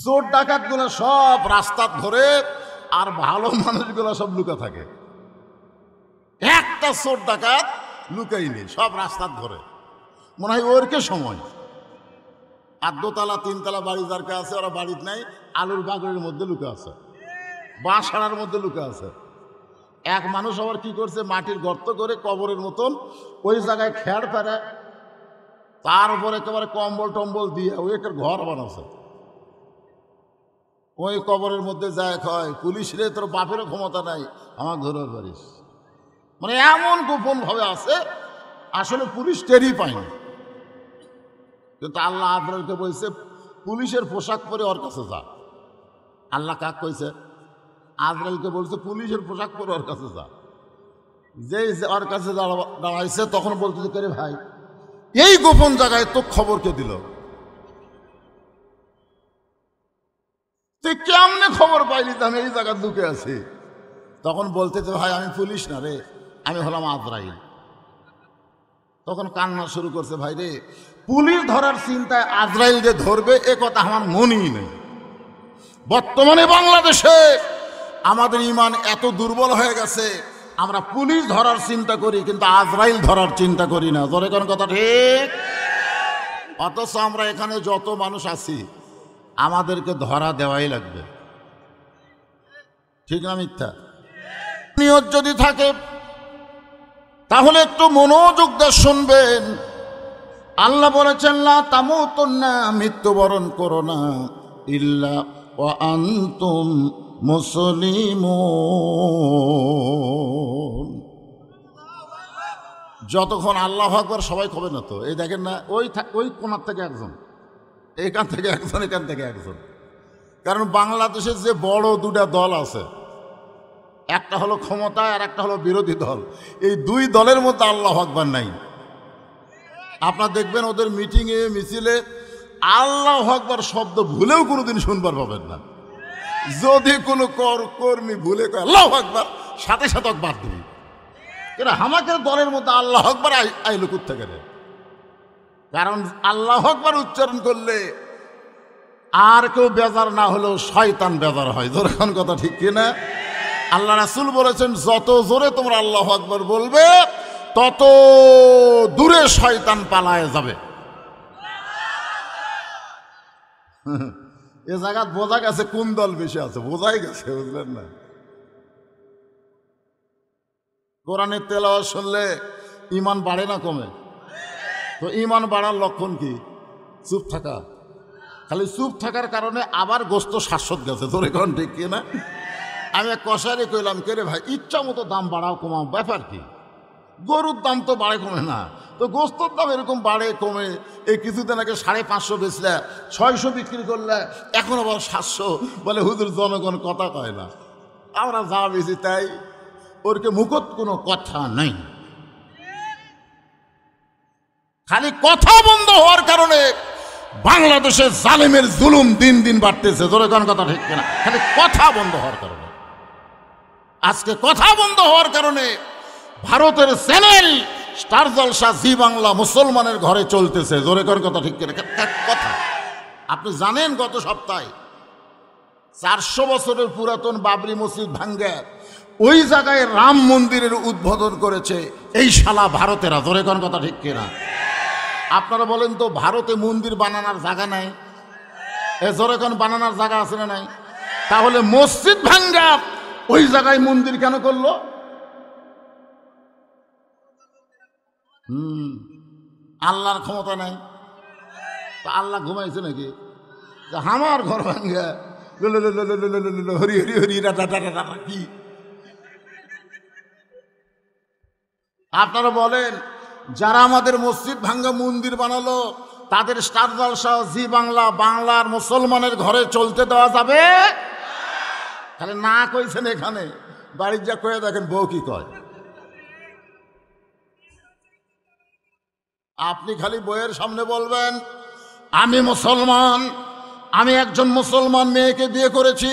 চোর ডাকাতগুলো সব রাস্তা ধরে আর ভালো মানুষগুলো সব লুকা থাকে একটা চোর ডাকাত নেই সব রাস্তার ধরে মনে হয় ওরকে সময় আর দোতলা তিনতলা বাড়ি যার আছে ওরা বাড়ির নাই আলুর বাগরের মধ্যে লুকা আছে বাঁশাড়ার মধ্যে লুকা আছে এক মানুষ আবার কি করছে মাটির গর্ত করে কবরের মতন ওই জায়গায় খেয়ার ফেরে তার উপর একেবারে কম্বল টম্বল দিয়ে ওই একটা ঘর বানাচ্ছে ওই কবরের মধ্যে যায় হয় পুলিশ রে তোর বাপেরও ক্ষমতা নাই আমার ধরে পারিস মানে এমন গোপনভাবে আছে আসলে পুলিশ টেরই পায়নি কিন্তু আল্লাহ আপনারকে বলছে পুলিশের পোশাক পরে ওর কাছে যা আল্লাহ কাক কইছে আদরালকে বলছে পুলিশের পোশাক পরে ওর কাছে যা যে ওর কাছে দাঁড়াইছে তখন বলতে করে ভাই এই গোপন জায়গায় তো খবরকে দিল তুই কেমনে খবর পাইলি তো আমি এই জায়গার দুঃখে আছি তখন বলতে তো ভাই আমি পুলিশ না রে আমি হলাম আজরাইল তখন কান্না শুরু করছে ভাই রে পুলিশ ধরার চিন্তায় আজরাইল যে ধরবে এ কথা আমার মনেই নেই বর্তমানে বাংলাদেশে আমাদের ইমান এত দুর্বল হয়ে গেছে আমরা পুলিশ ধরার চিন্তা করি কিন্তু আজরাইল ধরার চিন্তা করি না ধরে কোন কথা ঠিক অথচ আমরা এখানে যত মানুষ আছি আমাদেরকে ধরা দেওয়াই লাগবে ঠিক না মিথ্যা নিয়ত যদি থাকে তাহলে একটু মনোযোগ দিয়ে শুনবেন আল্লাহ বলেছেন না তামো তোর না মৃত্যুবরণ করো না ইল্লা ও আন্তুম মুসলিম যতক্ষণ আল্লাহ আকবর সবাই খবে না তো এই দেখেন না ওই ওই কোনার থেকে একজন এখান থেকে একজন এখান থেকে একজন কারণ বাংলাদেশের যে বড় দুটা দল আছে একটা হলো ক্ষমতা আর একটা হলো বিরোধী দল এই দুই দলের মধ্যে আল্লাহ আকবার নাই আপনার দেখবেন ওদের মিটিংয়ে মিছিলে আল্লাহ হকবার শব্দ ভুলেও কোনোদিন শুনবার পাবেন না যদি কোনো কর্মী ভুলে আল্লাহ হকবার সাথে সাথে বাদ দিবি কেন আমাকে দলের মধ্যে আল্লাহ আকবার আইলো করতে গেলে কারণ আল্লাহ একবার উচ্চারণ করলে আর কেউ বেজার না হলেও শয়তান বেজার হয় জোরখান কথা ঠিক কিনা আল্লাহ রাসুল বলেছেন যত জোরে তোমরা আল্লাহ আকবর বলবে তত দূরে শয়তান পালায় যাবে এ জায়গা বোঝা গেছে কোন দল বেশি আছে বোঝাই গেছে বুঝলেন না কোরআনের তেলাওয়া শুনলে ইমান বাড়ে না কমে তো ইমান বাড়ার লক্ষণ কি চুপ থাকা খালি চুপ থাকার কারণে আবার গোস্ত শাশ্বত গেছে তোর এখন ঠিক না আমি এক কষারি কইলাম কেরে ভাই ইচ্ছা মতো দাম বাড়াও কমাও ব্যাপার কি গরুর দাম তো বাড়ে কমে না তো গোস্তর দাম এরকম বাড়ে কমে এই কিছুদিন আগে সাড়ে পাঁচশো বেচলে ছয়শো বিক্রি করলে এখন আবার সাতশো বলে হুজুর জনগণ কথা কয় না আমরা যা বেশি তাই ওরকে মুখত কোনো কথা নেই খালি কথা বন্ধ হওয়ার কারণে বাংলাদেশের জালেমের জুলুম দিন দিন বাড়তেছে জোরে কোন কথা ঠিক কিনা খালি কথা বন্ধ হওয়ার কারণে আজকে কথা বন্ধ হওয়ার কারণে ভারতের চ্যানেল স্টার জলসা জি বাংলা মুসলমানের ঘরে চলতেছে জোরে কোন কথা ঠিক কিনা কথা আপনি জানেন গত সপ্তাহে চারশো বছরের পুরাতন বাবরি মসজিদ ভাঙ্গে ওই জায়গায় রাম মন্দিরের উদ্বোধন করেছে এই শালা ভারতেরা জোরে কোন কথা ঠিক কিনা আপনারা বলেন তো ভারতে মন্দির বানানোর জায়গা নাই এ জোরেখন বানানোর জায়গা আছে না নাই তাহলে মসজিদ ভাঙ্গা ওই জায়গায় মন্দির কেন করলো হুম আল্লাহর ক্ষমতা নাই তা আল্লাহ ঘুমাইছে নাকি আমার ঘর ভাঙ্গা হরি হরি হরি কি আপনারা বলেন যারা আমাদের মসজিদ ভাঙ্গা মন্দির বানালো তাদের স্টার জলসা জি বাংলা বাংলার মুসলমানের ঘরে চলতে দেওয়া যাবে তাহলে না কইছেন এখানে বাড়ির যা কয়ে দেখেন বউ কি কয় আপনি খালি বইয়ের সামনে বলবেন আমি মুসলমান আমি একজন মুসলমান মেয়েকে বিয়ে করেছি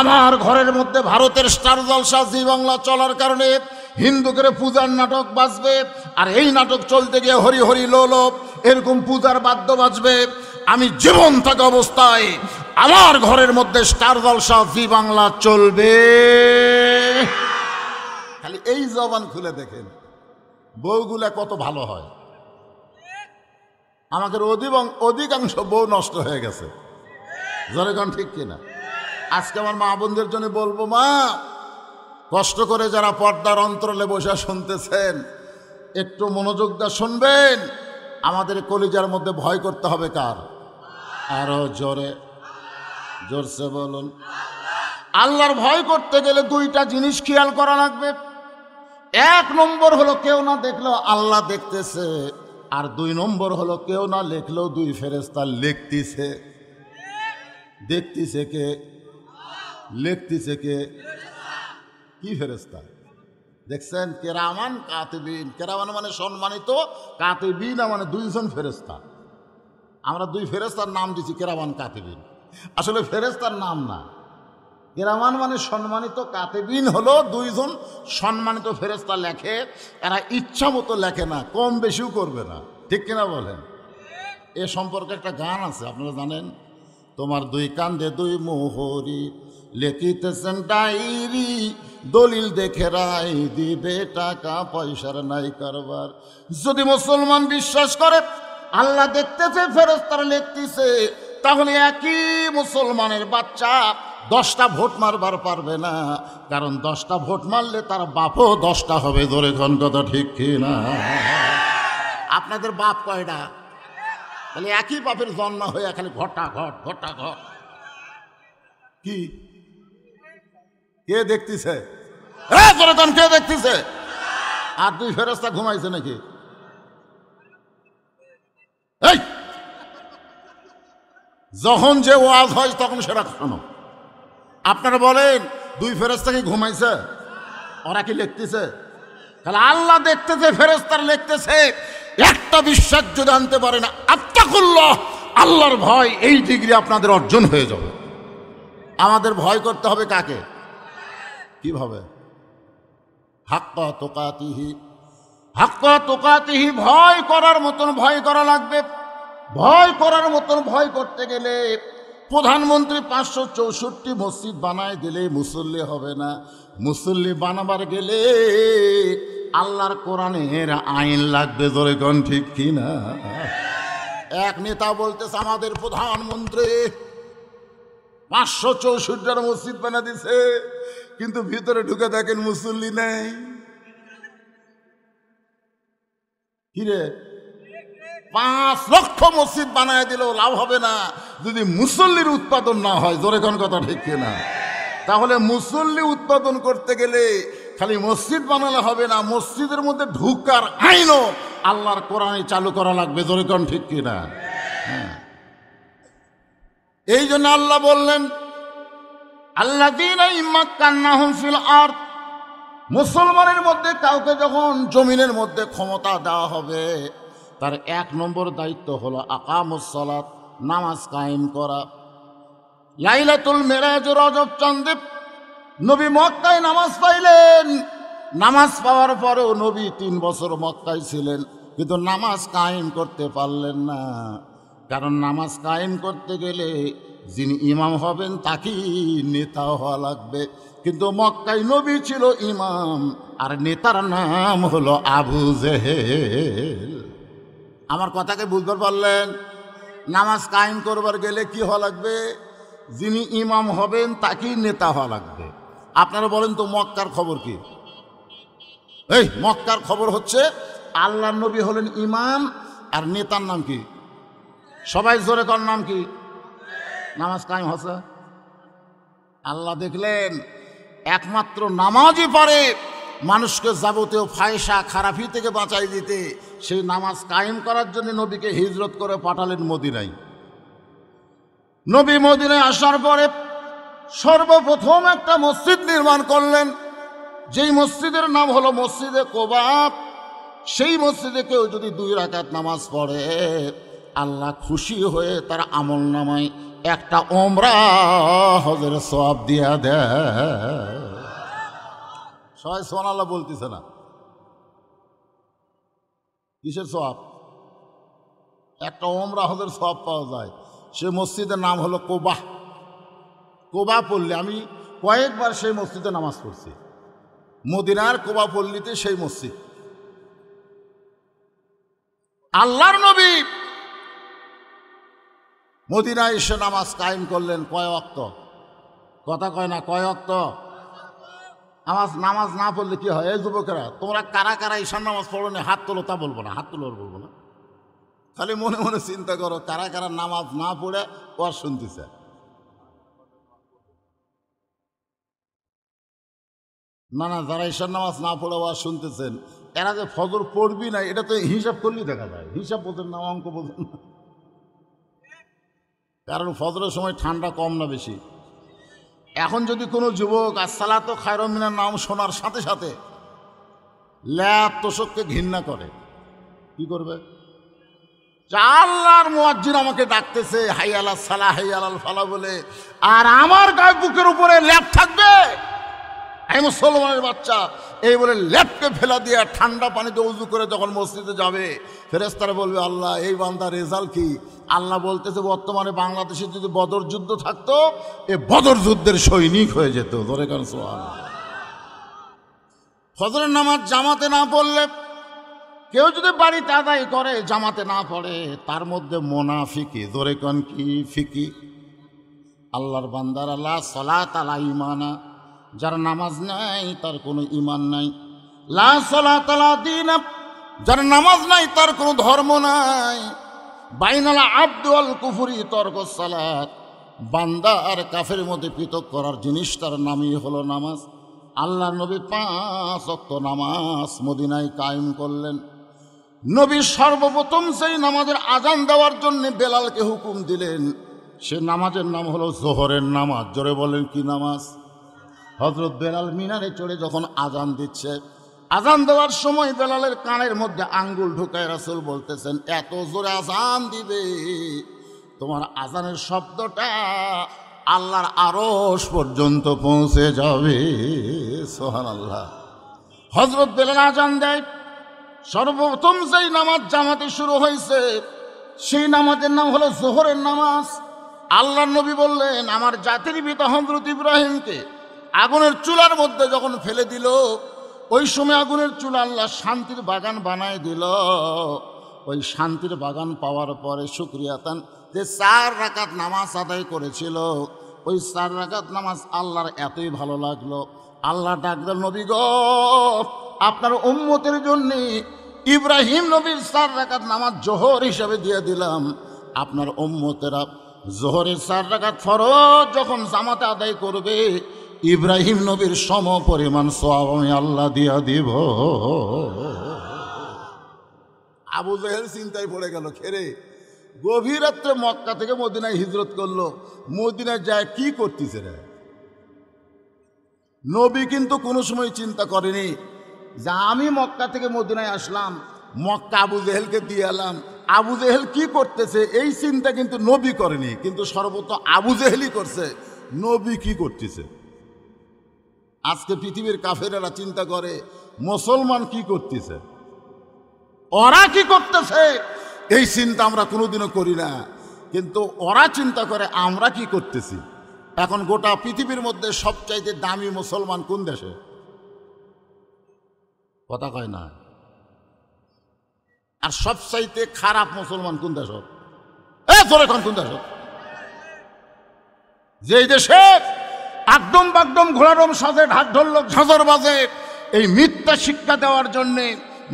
আমার ঘরের মধ্যে ভারতের স্টার জলসা জি বাংলা চলার কারণে করে পূজার নাটক বাজবে আর এই নাটক চলতে গিয়ে হরি হরি লোলো এরকম পূজার বাদ্য বাজবে আমি জীবন থাকে অবস্থায় আমার ঘরের মধ্যে স্টার জলসা ভি বাংলা চলবে খালি এই জবান খুলে দেখেন বউগুলা কত ভালো হয় আমাদের অধিকাংশ বউ নষ্ট হয়ে গেছে জনগণ ঠিক কিনা আজকে আমার মা বোনদের জন্য বলবো মা কষ্ট করে যারা পর্দার অন্তরলে বসে শুনতেছেন একটু মনোযোগ দা শুনবেন আমাদের কলিজার মধ্যে ভয় করতে হবে কার আরও জোরে জোরসে বলুন আল্লাহর ভয় করতে গেলে দুইটা জিনিস খেয়াল করা লাগবে এক নম্বর হলো কেউ না দেখলেও আল্লাহ দেখতেছে আর দুই নম্বর হলো কেউ না লেখলেও দুই ফেরেস্তা লিখতিছে দেখতিছে কে লিখতেছে কে কি ফেরেস্তা দেখছেন কেরামান কাতেবিন কেরামান মানে সম্মানিত কাতেবিন মানে দুইজন ফেরেস্তা আমরা দুই ফেরেস্তার নাম দিচ্ছি কেরামান কাতেবিন আসলে ফেরেস্তার নাম না কেরামান মানে সম্মানিত কাতেবিন হল দুইজন সম্মানিত ফেরেস্তা লেখে এরা ইচ্ছা মতো লেখে না কম বেশিও করবে না ঠিক কিনা বলেন এ সম্পর্কে একটা গান আছে আপনারা জানেন তোমার দুই কান্দে দুই মোহরি লেখিতেছেন ডায়েরি দলিল দেখে রায় দিবে টাকা পয়সার নাই কারবার যদি মুসলমান বিশ্বাস করে আল্লাহ দেখতেছে ফেরস্তারা লেখতেছে তাহলে একই মুসলমানের বাচ্চা দশটা ভোট মারবার পারবে না কারণ দশটা ভোট মারলে তার বাপও দশটা হবে ধরে ঘন্টা ঠিক কিনা আপনাদের বাপ কয়টা তাহলে একই বাপের জন্ম হয়ে খালি ঘটা ঘট ঘটা ঘট কি কে দেখতেছে হ্যাঁ কে দেখতেছে আর দুই ফেরস্তা ঘুমাইছে নাকি এই যখন যে ওয়াজ হয় তখন সেটা শোনো আপনারা বলেন দুই ফেরস্তা কি ঘুমাইছে ওরা কি লিখতেছে তাহলে আল্লাহ দেখতেছে ফেরস্তার লিখতেছে একটা বিশ্বাস যদি আনতে পারেন আত্মাকুল্লাহ আল্লাহর ভয় এই ডিগ্রি আপনাদের অর্জন হয়ে যাবে আমাদের ভয় করতে হবে কাকে কিভাবে হাক্ক তোকাতিহি হাক্ক তোকাতিহি ভয় করার মতন ভয় করা লাগবে ভয় করার মতন ভয় করতে গেলে প্রধানমন্ত্রী পাঁচশো চৌষট্টি মসজিদ বানায় দিলে মুসল্লি হবে না মুসল্লি বানাবার গেলে আল্লাহর কোরআনের আইন লাগবে জোরে ঠিক কি না এক নেতা বলতেছে আমাদের প্রধানমন্ত্রী পাঁচশো চৌষট্টিটার মসজিদ বানা দিছে কিন্তু ভিতরে ঢুকে দেখেন মুসল্লি নেই কিরে পাঁচ লক্ষ মসজিদ বানায় দিলেও লাভ হবে না যদি মুসল্লির উৎপাদন না হয় জোরে কোন কথা ঠিক না তাহলে মুসল্লি উৎপাদন করতে গেলে খালি মসজিদ বানালে হবে না মসজিদের মধ্যে ঢুকার আইনও আল্লাহর কোরআনে চালু করা লাগবে জোরে কোন ঠিক কিনা হ্যাঁ। এই জন্য আল্লাহ বললেন মুসলমানের মধ্যে কাউকে যখন জমিনের মধ্যে ক্ষমতা দেওয়া হবে তার এক নম্বর দায়িত্ব হলো আকামুসলাত নামাজ কায়েম করা লাইলাতুল মেরাজ রজব চন্দেব নবী মক্কায় নামাজ পাইলেন নামাজ পাওয়ার পরেও নবী তিন বছর মক্কায় ছিলেন কিন্তু নামাজ কায়েম করতে পারলেন না কারণ নামাজ কায়েম করতে গেলে যিনি ইমাম হবেন তাকেই নেতা হওয়া লাগবে কিন্তু মক্কাই নবী ছিল ইমাম আর নেতার নাম হলো আবু জেহেল আমার কথাকে বুঝতে পারলেন নামাজ কায়েম করবার গেলে কি হওয়া লাগবে যিনি ইমাম হবেন তাকেই নেতা হওয়া লাগবে আপনারা বলেন তো মক্কার খবর কি এই মক্কার খবর হচ্ছে আল্লাহ নবী হলেন ইমাম আর নেতার নাম কি সবাই জোরে কর নাম কি নামাজ কায়েম হসে আল্লাহ দেখলেন একমাত্র নামাজই পারে মানুষকে যাবতীয় ফায়সা খারাপি থেকে বাঁচাই দিতে সেই নামাজ কায়েম করার জন্য নবীকে হিজরত করে পাঠালেন মদিনাই নবী মদিনে আসার পরে সর্বপ্রথম একটা মসজিদ নির্মাণ করলেন যেই মসজিদের নাম হলো মসজিদে কোবাব সেই মসজিদে কেউ যদি দুই রাকাত নামাজ পড়ে আল্লাহ খুশি হয়ে তার আমল নামায় একটা ওমরা হজের সব দিয়া দে সবাই সোনালা বলতেছে না কিসের সব একটা ওমরা হজের সব পাওয়া যায় সে মসজিদের নাম হলো কোবাহ কোবা পল্লী আমি কয়েকবার সেই মসজিদে নামাজ পড়ছি মদিনার কোবা পল্লীতে সেই মসজিদ আল্লাহর নবী মদিনা এসে নামাজ কায়েম করলেন কয় অক্ত কথা কয় না কয় অক্ত আমার নামাজ না পড়লে কি হয় এই যুবকেরা তোমরা কারা কারা ঈশান নামাজ পড়ো না হাত তোলো তা বলবো না হাত তোলো বলবো না খালি মনে মনে চিন্তা করো কারা কারা নামাজ না পড়ে আর শুনতেছে না না যারা ঈশান নামাজ না পড়ে আর শুনতেছেন এরা যে ফজর পড়বি না এটা তো হিসাব করলেই দেখা যায় হিসাব বলতেন না অঙ্ক বলতেন না কারণ ফজরের সময় ঠান্ডা কম না বেশি এখন যদি কোনো যুবক আসসালাত খায়রমিনার নাম শোনার সাথে সাথে ল্যাব তোষককে ঘৃণা করে কি করবে চাল্লার মোয়াজ্জিন আমাকে ডাকতেছে হাই আল্লাহ সালা হাই আলাল ফালা বলে আর আমার গায়ে বুকের উপরে ল্যাব থাকবে এই মুসলমানের বাচ্চা এই বলে লেপকে ফেলা দিয়ে ঠান্ডা পানিতে উজু করে যখন মসজিদে যাবে ফেরেস্তারা বলবে আল্লাহ এই বান্দার রেজাল্ট কি আল্লাহ বলতেছে বর্তমানে বাংলাদেশে যদি বদর যুদ্ধ থাকতো এ বদর যুদ্ধের সৈনিক হয়ে যেত ধরে কারণ সোহান ফজরের নামাজ জামাতে না পড়লে কেউ যদি বাড়িতে আদায় করে জামাতে না পড়ে তার মধ্যে মোনা ফিকি কন কি ফিকি আল্লাহর বান্দার আল্লাহ সলাত তালা ইমানা যার নামাজ নাই তার কোনো ইমান নাই লা দিন যার নামাজ নাই তার কোনো ধর্ম নাই বাইনালা আব্দুল কুফুরি তর্ক সালাত বান্দা আর কাফের মধ্যে পৃথক করার জিনিস তার নামই হলো নামাজ আল্লাহ নবী পাঁচ অক্ত নামাজ মদিনায় কায়েম করলেন নবী সর্বপ্রথম সেই নামাজের আজান দেওয়ার জন্য বেলালকে হুকুম দিলেন সে নামাজের নাম হলো জোহরের নামাজ জোরে বলেন কি নামাজ হজরত বেলাল মিনারে চড়ে যখন আজান দিচ্ছে আজান দেওয়ার সময় বেলালের কানের মধ্যে আঙ্গুল ঢুকায় রাসুল বলতেছেন এত জোরে আজান দিবে তোমার আজানের শব্দটা আল্লাহর আরস পর্যন্ত পৌঁছে যাবে সোহান আল্লাহ হজরত বেলাল আজান দেয় সর্বপ্রথম যেই নামাজ জামাতে শুরু হয়েছে সেই নামাজের নাম হলো জোহরের নামাজ আল্লাহ নবী বললেন আমার জাতির পিতা হজরত ইব্রাহিমকে আগুনের চুলার মধ্যে যখন ফেলে দিল ওই সময় আগুনের চুলা আল্লাহ শান্তির বাগান বানায় দিল ওই শান্তির বাগান পাওয়ার পরে তান যে চার রাকাত নামাজ আদায় করেছিল ওই চার রাকাত নামাজ আল্লাহর এতই ভালো লাগলো আল্লাহ ডাকদার নবী গ আপনার উম্মতের জন্যে ইব্রাহিম নবীর চার রাকাত নামাজ জোহর হিসাবে দিয়ে দিলাম আপনার উম্মতেরা জোহরের চার রাকাত ফরজ যখন জামাতে আদায় করবে ইব্রাহিম নবীর সম পরিমাণ সব আমি আল্লাহ দিয়া দিব আবু জাহেল চিন্তায় পড়ে গেল খেরে গভীর রাত্রে মক্কা থেকে মদিনায় হিজরত করলো মদিনায় যায় কি করতেছে রে নবী কিন্তু কোনো সময় চিন্তা করেনি যে আমি মক্কা থেকে মদিনায় আসলাম মক্কা আবু জেহেলকে দিয়ে এলাম আবু জেহেল কি করতেছে এই চিন্তা কিন্তু নবী করেনি কিন্তু সর্বত আবু জেহেলই করছে নবী কি করতেছে আজকে পৃথিবীর কাফেরেরা চিন্তা করে মুসলমান কি করতেছে ওরা কি করতেছে এই চিন্তা আমরা কোনোদিনও করি না কিন্তু ওরা চিন্তা করে আমরা কি করতেছি এখন গোটা পৃথিবীর মধ্যে সবচাইতে দামি মুসলমান কোন দেশে কথা কয় না আর সবচাইতে খারাপ মুসলমান কোন দেশ এখন কোন দেশ যেই দেশে একদম বাগডম ঘোড়ারম সাজে ঢাক ঢোল ঝাঁঝর বাজে এই মিথ্যা শিক্ষা দেওয়ার জন্যে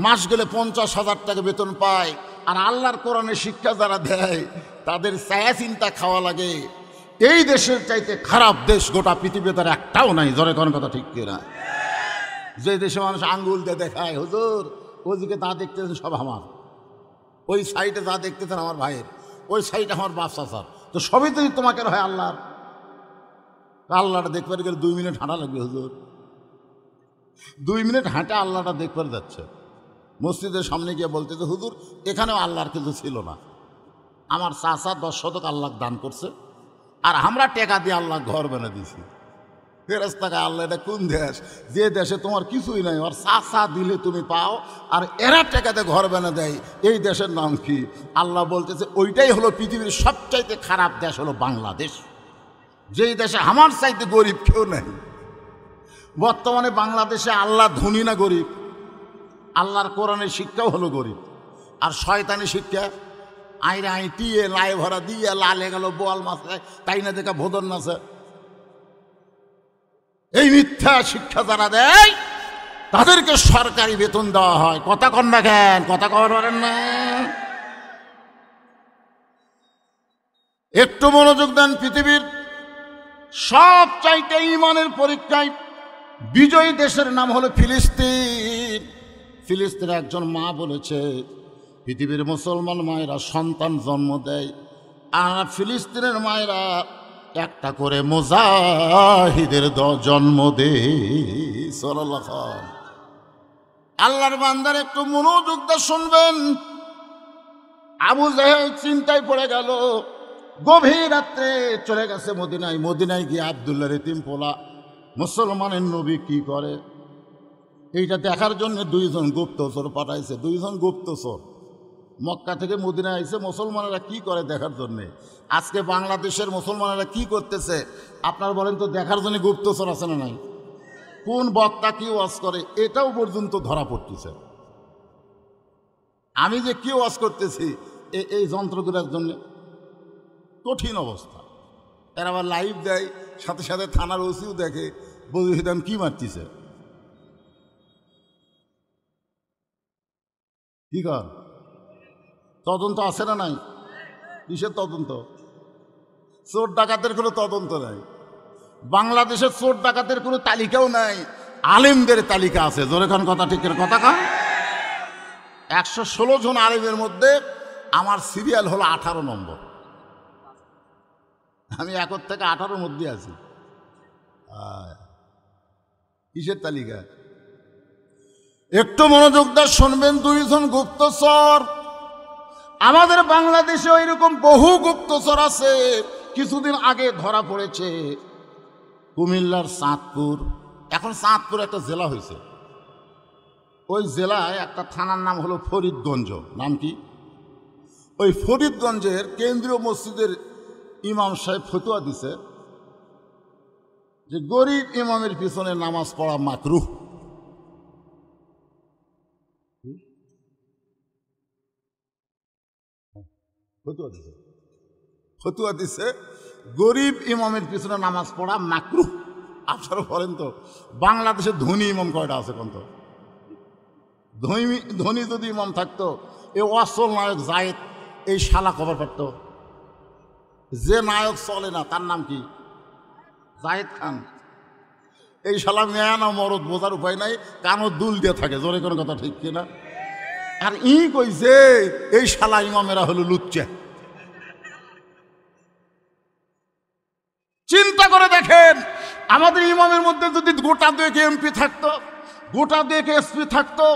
মাস গেলে পঞ্চাশ হাজার টাকা বেতন পায় আর আল্লাহর কোরআনে শিক্ষা যারা দেয় তাদের ছায়া চিন্তা খাওয়া লাগে এই দেশের চাইতে খারাপ দেশ গোটা পৃথিবীতে তার একটাও নাই জরে কোন কথা ঠিক কিনা যে দেশে মানুষ আঙ্গুল দিয়ে দেখায় হুজুর ওদিকে তা দেখতেছেন সব আমার ওই সাইডে যা দেখতেছেন আমার ভাইয়ের ওই সাইডে আমার বাপ চাচার তো সবই তো তোমাকে হয় আল্লাহর আল্লাহটা দেখবার গেলে দুই মিনিট হাঁটা লাগবে হুজুর দুই মিনিট হাঁটে আল্লাহটা দেখবার যাচ্ছে মসজিদের সামনে গিয়ে বলতে যে হুজুর এখানেও আল্লাহর কিছু ছিল না আমার চাষা দশ শতক আল্লাহ দান করছে আর আমরা টেকা দিয়ে আল্লাহ ঘর বেনে দিছি ফেরস্তাকে আল্লাহ এটা কোন দেশ যে দেশে তোমার কিছুই নাই আর চাষা দিলে তুমি পাও আর এরা টেকাতে ঘর বেনে দেয় এই দেশের নাম কি আল্লাহ বলতেছে ওইটাই হলো পৃথিবীর সবচাইতে খারাপ দেশ হলো বাংলাদেশ যেই দেশে আমার চাইতে গরিব কেউ নেই বর্তমানে বাংলাদেশে আল্লাহ ধনী না গরিব আল্লাহর কোরআনের শিক্ষাও হলো গরিব আর শয়তানি শিক্ষা আই টিয়ে লাই ভরা দিয়ে লালে গেল বোয়াল মাছে তাই না দেখা ভোদন নাচে এই মিথ্যা শিক্ষা যারা দেয় তাদেরকে সরকারি বেতন দেওয়া হয় কথা কন না কেন কথা কবার পারেন না একটু মনোযোগ দেন পৃথিবীর সব চাইতে ইমানের পরীক্ষায় বিজয়ী দেশের নাম হলো ফিলিস্তিন ফিলিস্তিনের একজন মা বলেছে পৃথিবীর মুসলমান মায়েরা সন্তান জন্ম দেয় আর ফিলিস্তিনের মায়েরা একটা করে মোজাহিদের জন্ম দে আল্লাহর বান্দার একটু মনোযোগটা শুনবেন আবু জাহেদ চিন্তায় পড়ে গেল গভীর রাত্রে চলে গেছে মদিনায় মদিনায় গিয়ে আবদুল্লাহ রেতিম পোলা মুসলমানের নবী কি করে এইটা দেখার জন্য দুইজন গুপ্তচর পাঠাইছে দুইজন গুপ্তচর মক্কা থেকে মদিনায় আইছে মুসলমানেরা কি করে দেখার জন্যে আজকে বাংলাদেশের মুসলমানেরা কি করতেছে আপনার বলেন তো দেখার জন্য গুপ্তচর আছে না নাই কোন বক্তা কি ওয়াজ করে এটাও পর্যন্ত ধরা পড়তেছে আমি যে কি ওয়াজ করতেছি এই যন্ত্রগুলোর জন্যে কঠিন অবস্থা এরা আবার লাইভ দেয় সাথে সাথে থানার ওসিও দেখে বদুল কি কী মারতিছে কি কর তদন্ত আছে না নাই কিসের তদন্ত চোর ডাকাতের কোনো তদন্ত নাই বাংলাদেশের চোর ডাকাতের কোনো তালিকাও নাই আলেমদের তালিকা আছে জোরেখান কথা ঠিক কথা খান একশো ষোলো জন আলেমের মধ্যে আমার সিরিয়াল হলো আঠারো নম্বর আমি একর থেকে আঠারোর মধ্যে আছি কিসের তালিকা একটু মনোযোগদার শুনবেন দুইজন গুপ্তচর আমাদের বাংলাদেশে ওই রকম বহু গুপ্তচর আছে কিছুদিন আগে ধরা পড়েছে কুমিল্লার চাঁদপুর এখন চাঁদপুর একটা জেলা হয়েছে ওই জেলায় একটা থানার নাম হলো ফরিদগঞ্জ নাম কি ওই ফরিদগঞ্জের কেন্দ্রীয় মসজিদের ইমাম সাহেব ফতুয়া দিছে যে গরিব ইমামের পিছনে নামাজ পড়া মাকরু ফতুয়া দিছে ফতুয়া দিছে গরিব ইমামের পিছনে নামাজ পড়া মাকরু আপনারা বলেন তো বাংলাদেশে ধনী ইমাম কয়টা আছে কোন তো ধনী ধনী যদি ইমাম থাকতো এই অসল নায়ক জায়েদ এই শালা খবর পারতো যে নায়ক চলে না তার নাম কি জাহেদ খান এই শালা মেয়ানা মরদ বোঝার উপায় নাই কানো দুল দিয়ে থাকে জোরে কোনো কথা ঠিক কিনা আর ই কইছে এই শালা ইমামেরা হলো লুচ্চে চিন্তা করে দেখেন আমাদের ইমামের মধ্যে যদি গোটা দুয়েক এমপি থাকতো গোটা দুয়েক এসপি থাকতো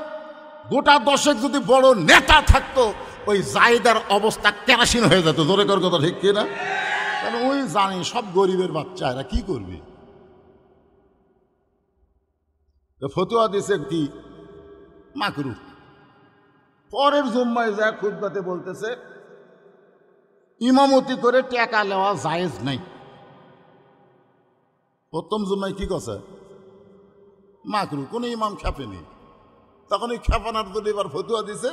গোটা দশেক যদি বড় নেতা থাকতো ওই জায়দার অবস্থা কেরাসিন হয়ে যেত জোরে কর কথা ঠিক কিনা কারণ ওই জানি সব গরিবের বাচ্চা এরা কি করবে ফতুয়া দিছে কি মাকরু পরের জুম্মায় যা খুদ্াতে বলতেছে ইমামতি করে টেকা নেওয়া জায়েজ নাই প্রথম জুম্মায় কি কছে মাকরু কোনো ইমাম খেপেনি তখন ওই খেপানার জন্য এবার ফতুয়া দিছে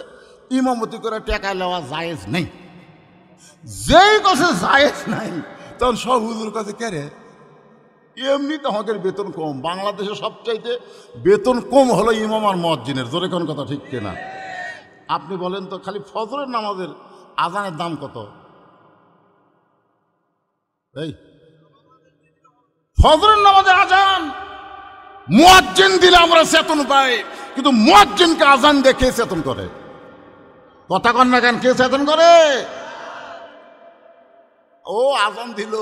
ইমামতি করে টাকা লেওয়া জায়েজ নেই যেই কাছে জায়েজ নাই তখন সব হুজুর কাছে রে এমনি তো আমাদের বেতন কম বাংলাদেশে সবচাইতে বেতন কম হলো ইমাম আর মসজিনের জোরে কোন কথা ঠিক কিনা আপনি বলেন তো খালি ফজরের নামাজের আজানের দাম কত এই ফজরের নামাজের আজান মুয়াজ্জিন দিলে আমরা চেতন পাই কিন্তু মুয়াজ্জিনকে আজান দেখে চেতন করে কথা কন্যা কেন কে চেতন করে ও আসান দিল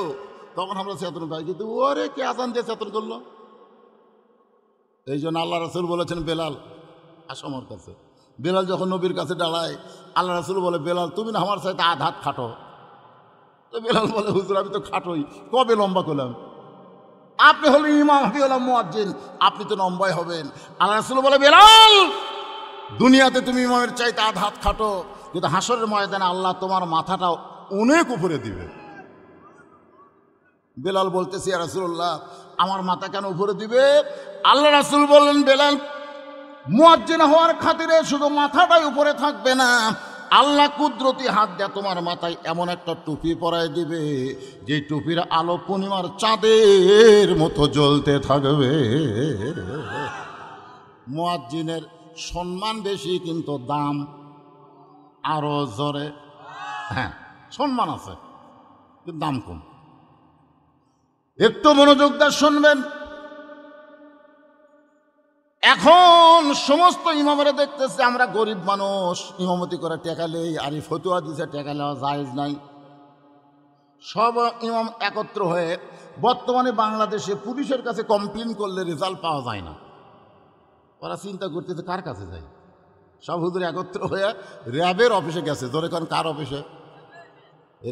তখন আমরা চেতন পাই কিন্তু ওরে কে আসান দিয়ে চেতন করলো এই জন্য আল্লাহ রাসুল বলেছেন বেলাল আসমর কাছে বেলাল যখন নবীর কাছে দাঁড়ায় আল্লাহ রাসুল বলে বেলাল তুমি না আমার সাথে আধাত খাটো তো বেলাল বলে হুজুর আমি তো খাটোই কবে লম্বা করলাম আপনি হলেন ইমাম আমি হলাম মুআজ্জিন আপনি তো লম্বাই হবেন আল্লাহ রাসুল বলে বেলাল দুনিয়াতে তুমি ইমামের চাইতে আধ হাত খাটো কিন্তু হাসরের ময়দানে আল্লাহ তোমার মাথাটা অনেক উপরে দিবে বেলাল বলতেছি রাসুল্লাহ আমার মাথা কেন উপরে দিবে আল্লাহ রাসুল বললেন বেলাল মুয়াজ্জিন হওয়ার খাতিরে শুধু মাথাটাই উপরে থাকবে না আল্লাহ কুদরতি হাত দেয়া তোমার মাথায় এমন একটা টুপি পরায় দিবে যে টুপির আলো পূর্ণিমার চাঁদের মতো জ্বলতে থাকবে মুয়াজ্জিনের সম্মান বেশি কিন্তু দাম আরও জোরে হ্যাঁ সম্মান আছে কিন্তু দাম কম একটু মনোযোগ দা শুনবেন এখন সমস্ত ইমামরা দেখতেছে আমরা গরিব মানুষ ইমামতি করে টেকালেই এই ফতুয়া দিছে টেকালেও যায় নাই সব ইমাম একত্র হয়ে বর্তমানে বাংলাদেশে পুলিশের কাছে কমপ্লেন করলে রেজাল্ট পাওয়া যায় না ওরা চিন্তা করতেছে কার কাছে যায় সব হুদুর একত্র হয়ে র্যাবের অফিসে গেছে ধরে কারণ কার অফিসে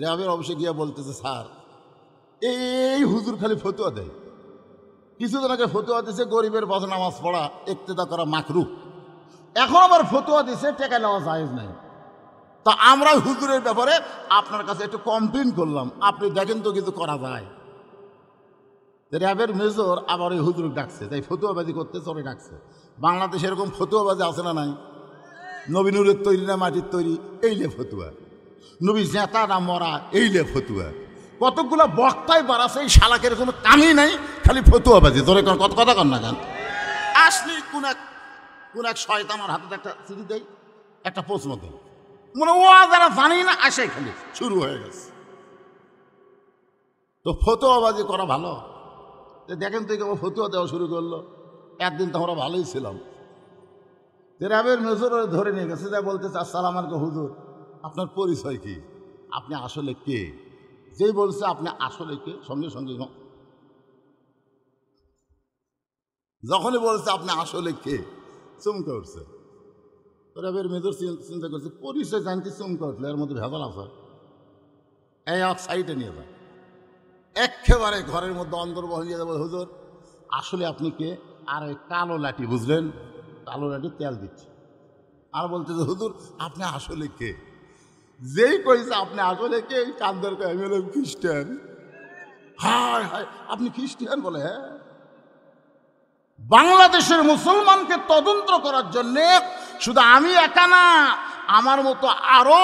র্যাবের অফিসে গিয়া বলতেছে স্যার এই হুজুর খালি ফতুয়া দেয় কিছুদিন আগে ফতুয়া দিছে গরিবের বস নামাজ পড়া একতেদা করা মাকরু এখন আবার ফতুয়া দিছে টেকা নেওয়া জায়েজ নাই তা আমরা হুজুরের ব্যাপারে আপনার কাছে একটু কমপ্লেন করলাম আপনি দেখেন তো কিছু করা যায় র্যাবের মেজর আবার ওই হুজুর ডাকছে তাই ফতুয়াবাজি করতে চলে ডাকছে বাংলাদেশে এরকম ফতুয়াবাজি আছে না নাই নবীনুরের তৈরি না মাটির তৈরি এইলে ফতুয়া নবী জ্যাঁতা না মরা এইলে ফতুয়া কতগুলো বক্তায় বাড়াছে এই শালাকের কোনো কামই নাই খালি ফতুয়াবাজি ধরে কত কথা কর না কেন আসলি কোন এক কোন এক আমার হাতে একটা চিঠি দেয় একটা প্রশ্ন দেয় মনে ও যারা জানি না আসে খালি শুরু হয়ে গেছে তো ফতুয়াবাজি করা ভালো দেখেন তো ও ফতুয়া দেওয়া শুরু করলো একদিন তো আমরা ভালোই ছিলাম তেরাবের নজর ধরে নিয়ে গেছে যা বলতেছে আসসালাম আলাইকুম হুজুর আপনার পরিচয় কি আপনি আসলে কে যেই বলছে আপনি আসলে কে সঙ্গে সঙ্গে যখনই বলছে আপনি আসলে কে চমকে উঠছে র্যাবের মেজর চিন্তা করছে পরিচয় জানতে চমকে উঠলে এর মধ্যে ভেজাল আছে এই এক সাইডে নিয়ে যায় একেবারে ঘরের মধ্যে অন্তর্বহ নিয়ে যাবে হুজুর আসলে আপনি কে আর ওই কালো লাঠি বুঝলেন কালো লাঠি তেল দিচ্ছে আর বলতে যে হুদুর আপনি আসলে কে যেই কইছে আপনি আসলে কে কান্দার আমি বললাম খ্রিস্টান হায় হায় আপনি খ্রিস্টান বলে হ্যাঁ বাংলাদেশের মুসলমানকে তদন্ত করার জন্যে শুধু আমি একা না আমার মতো আরও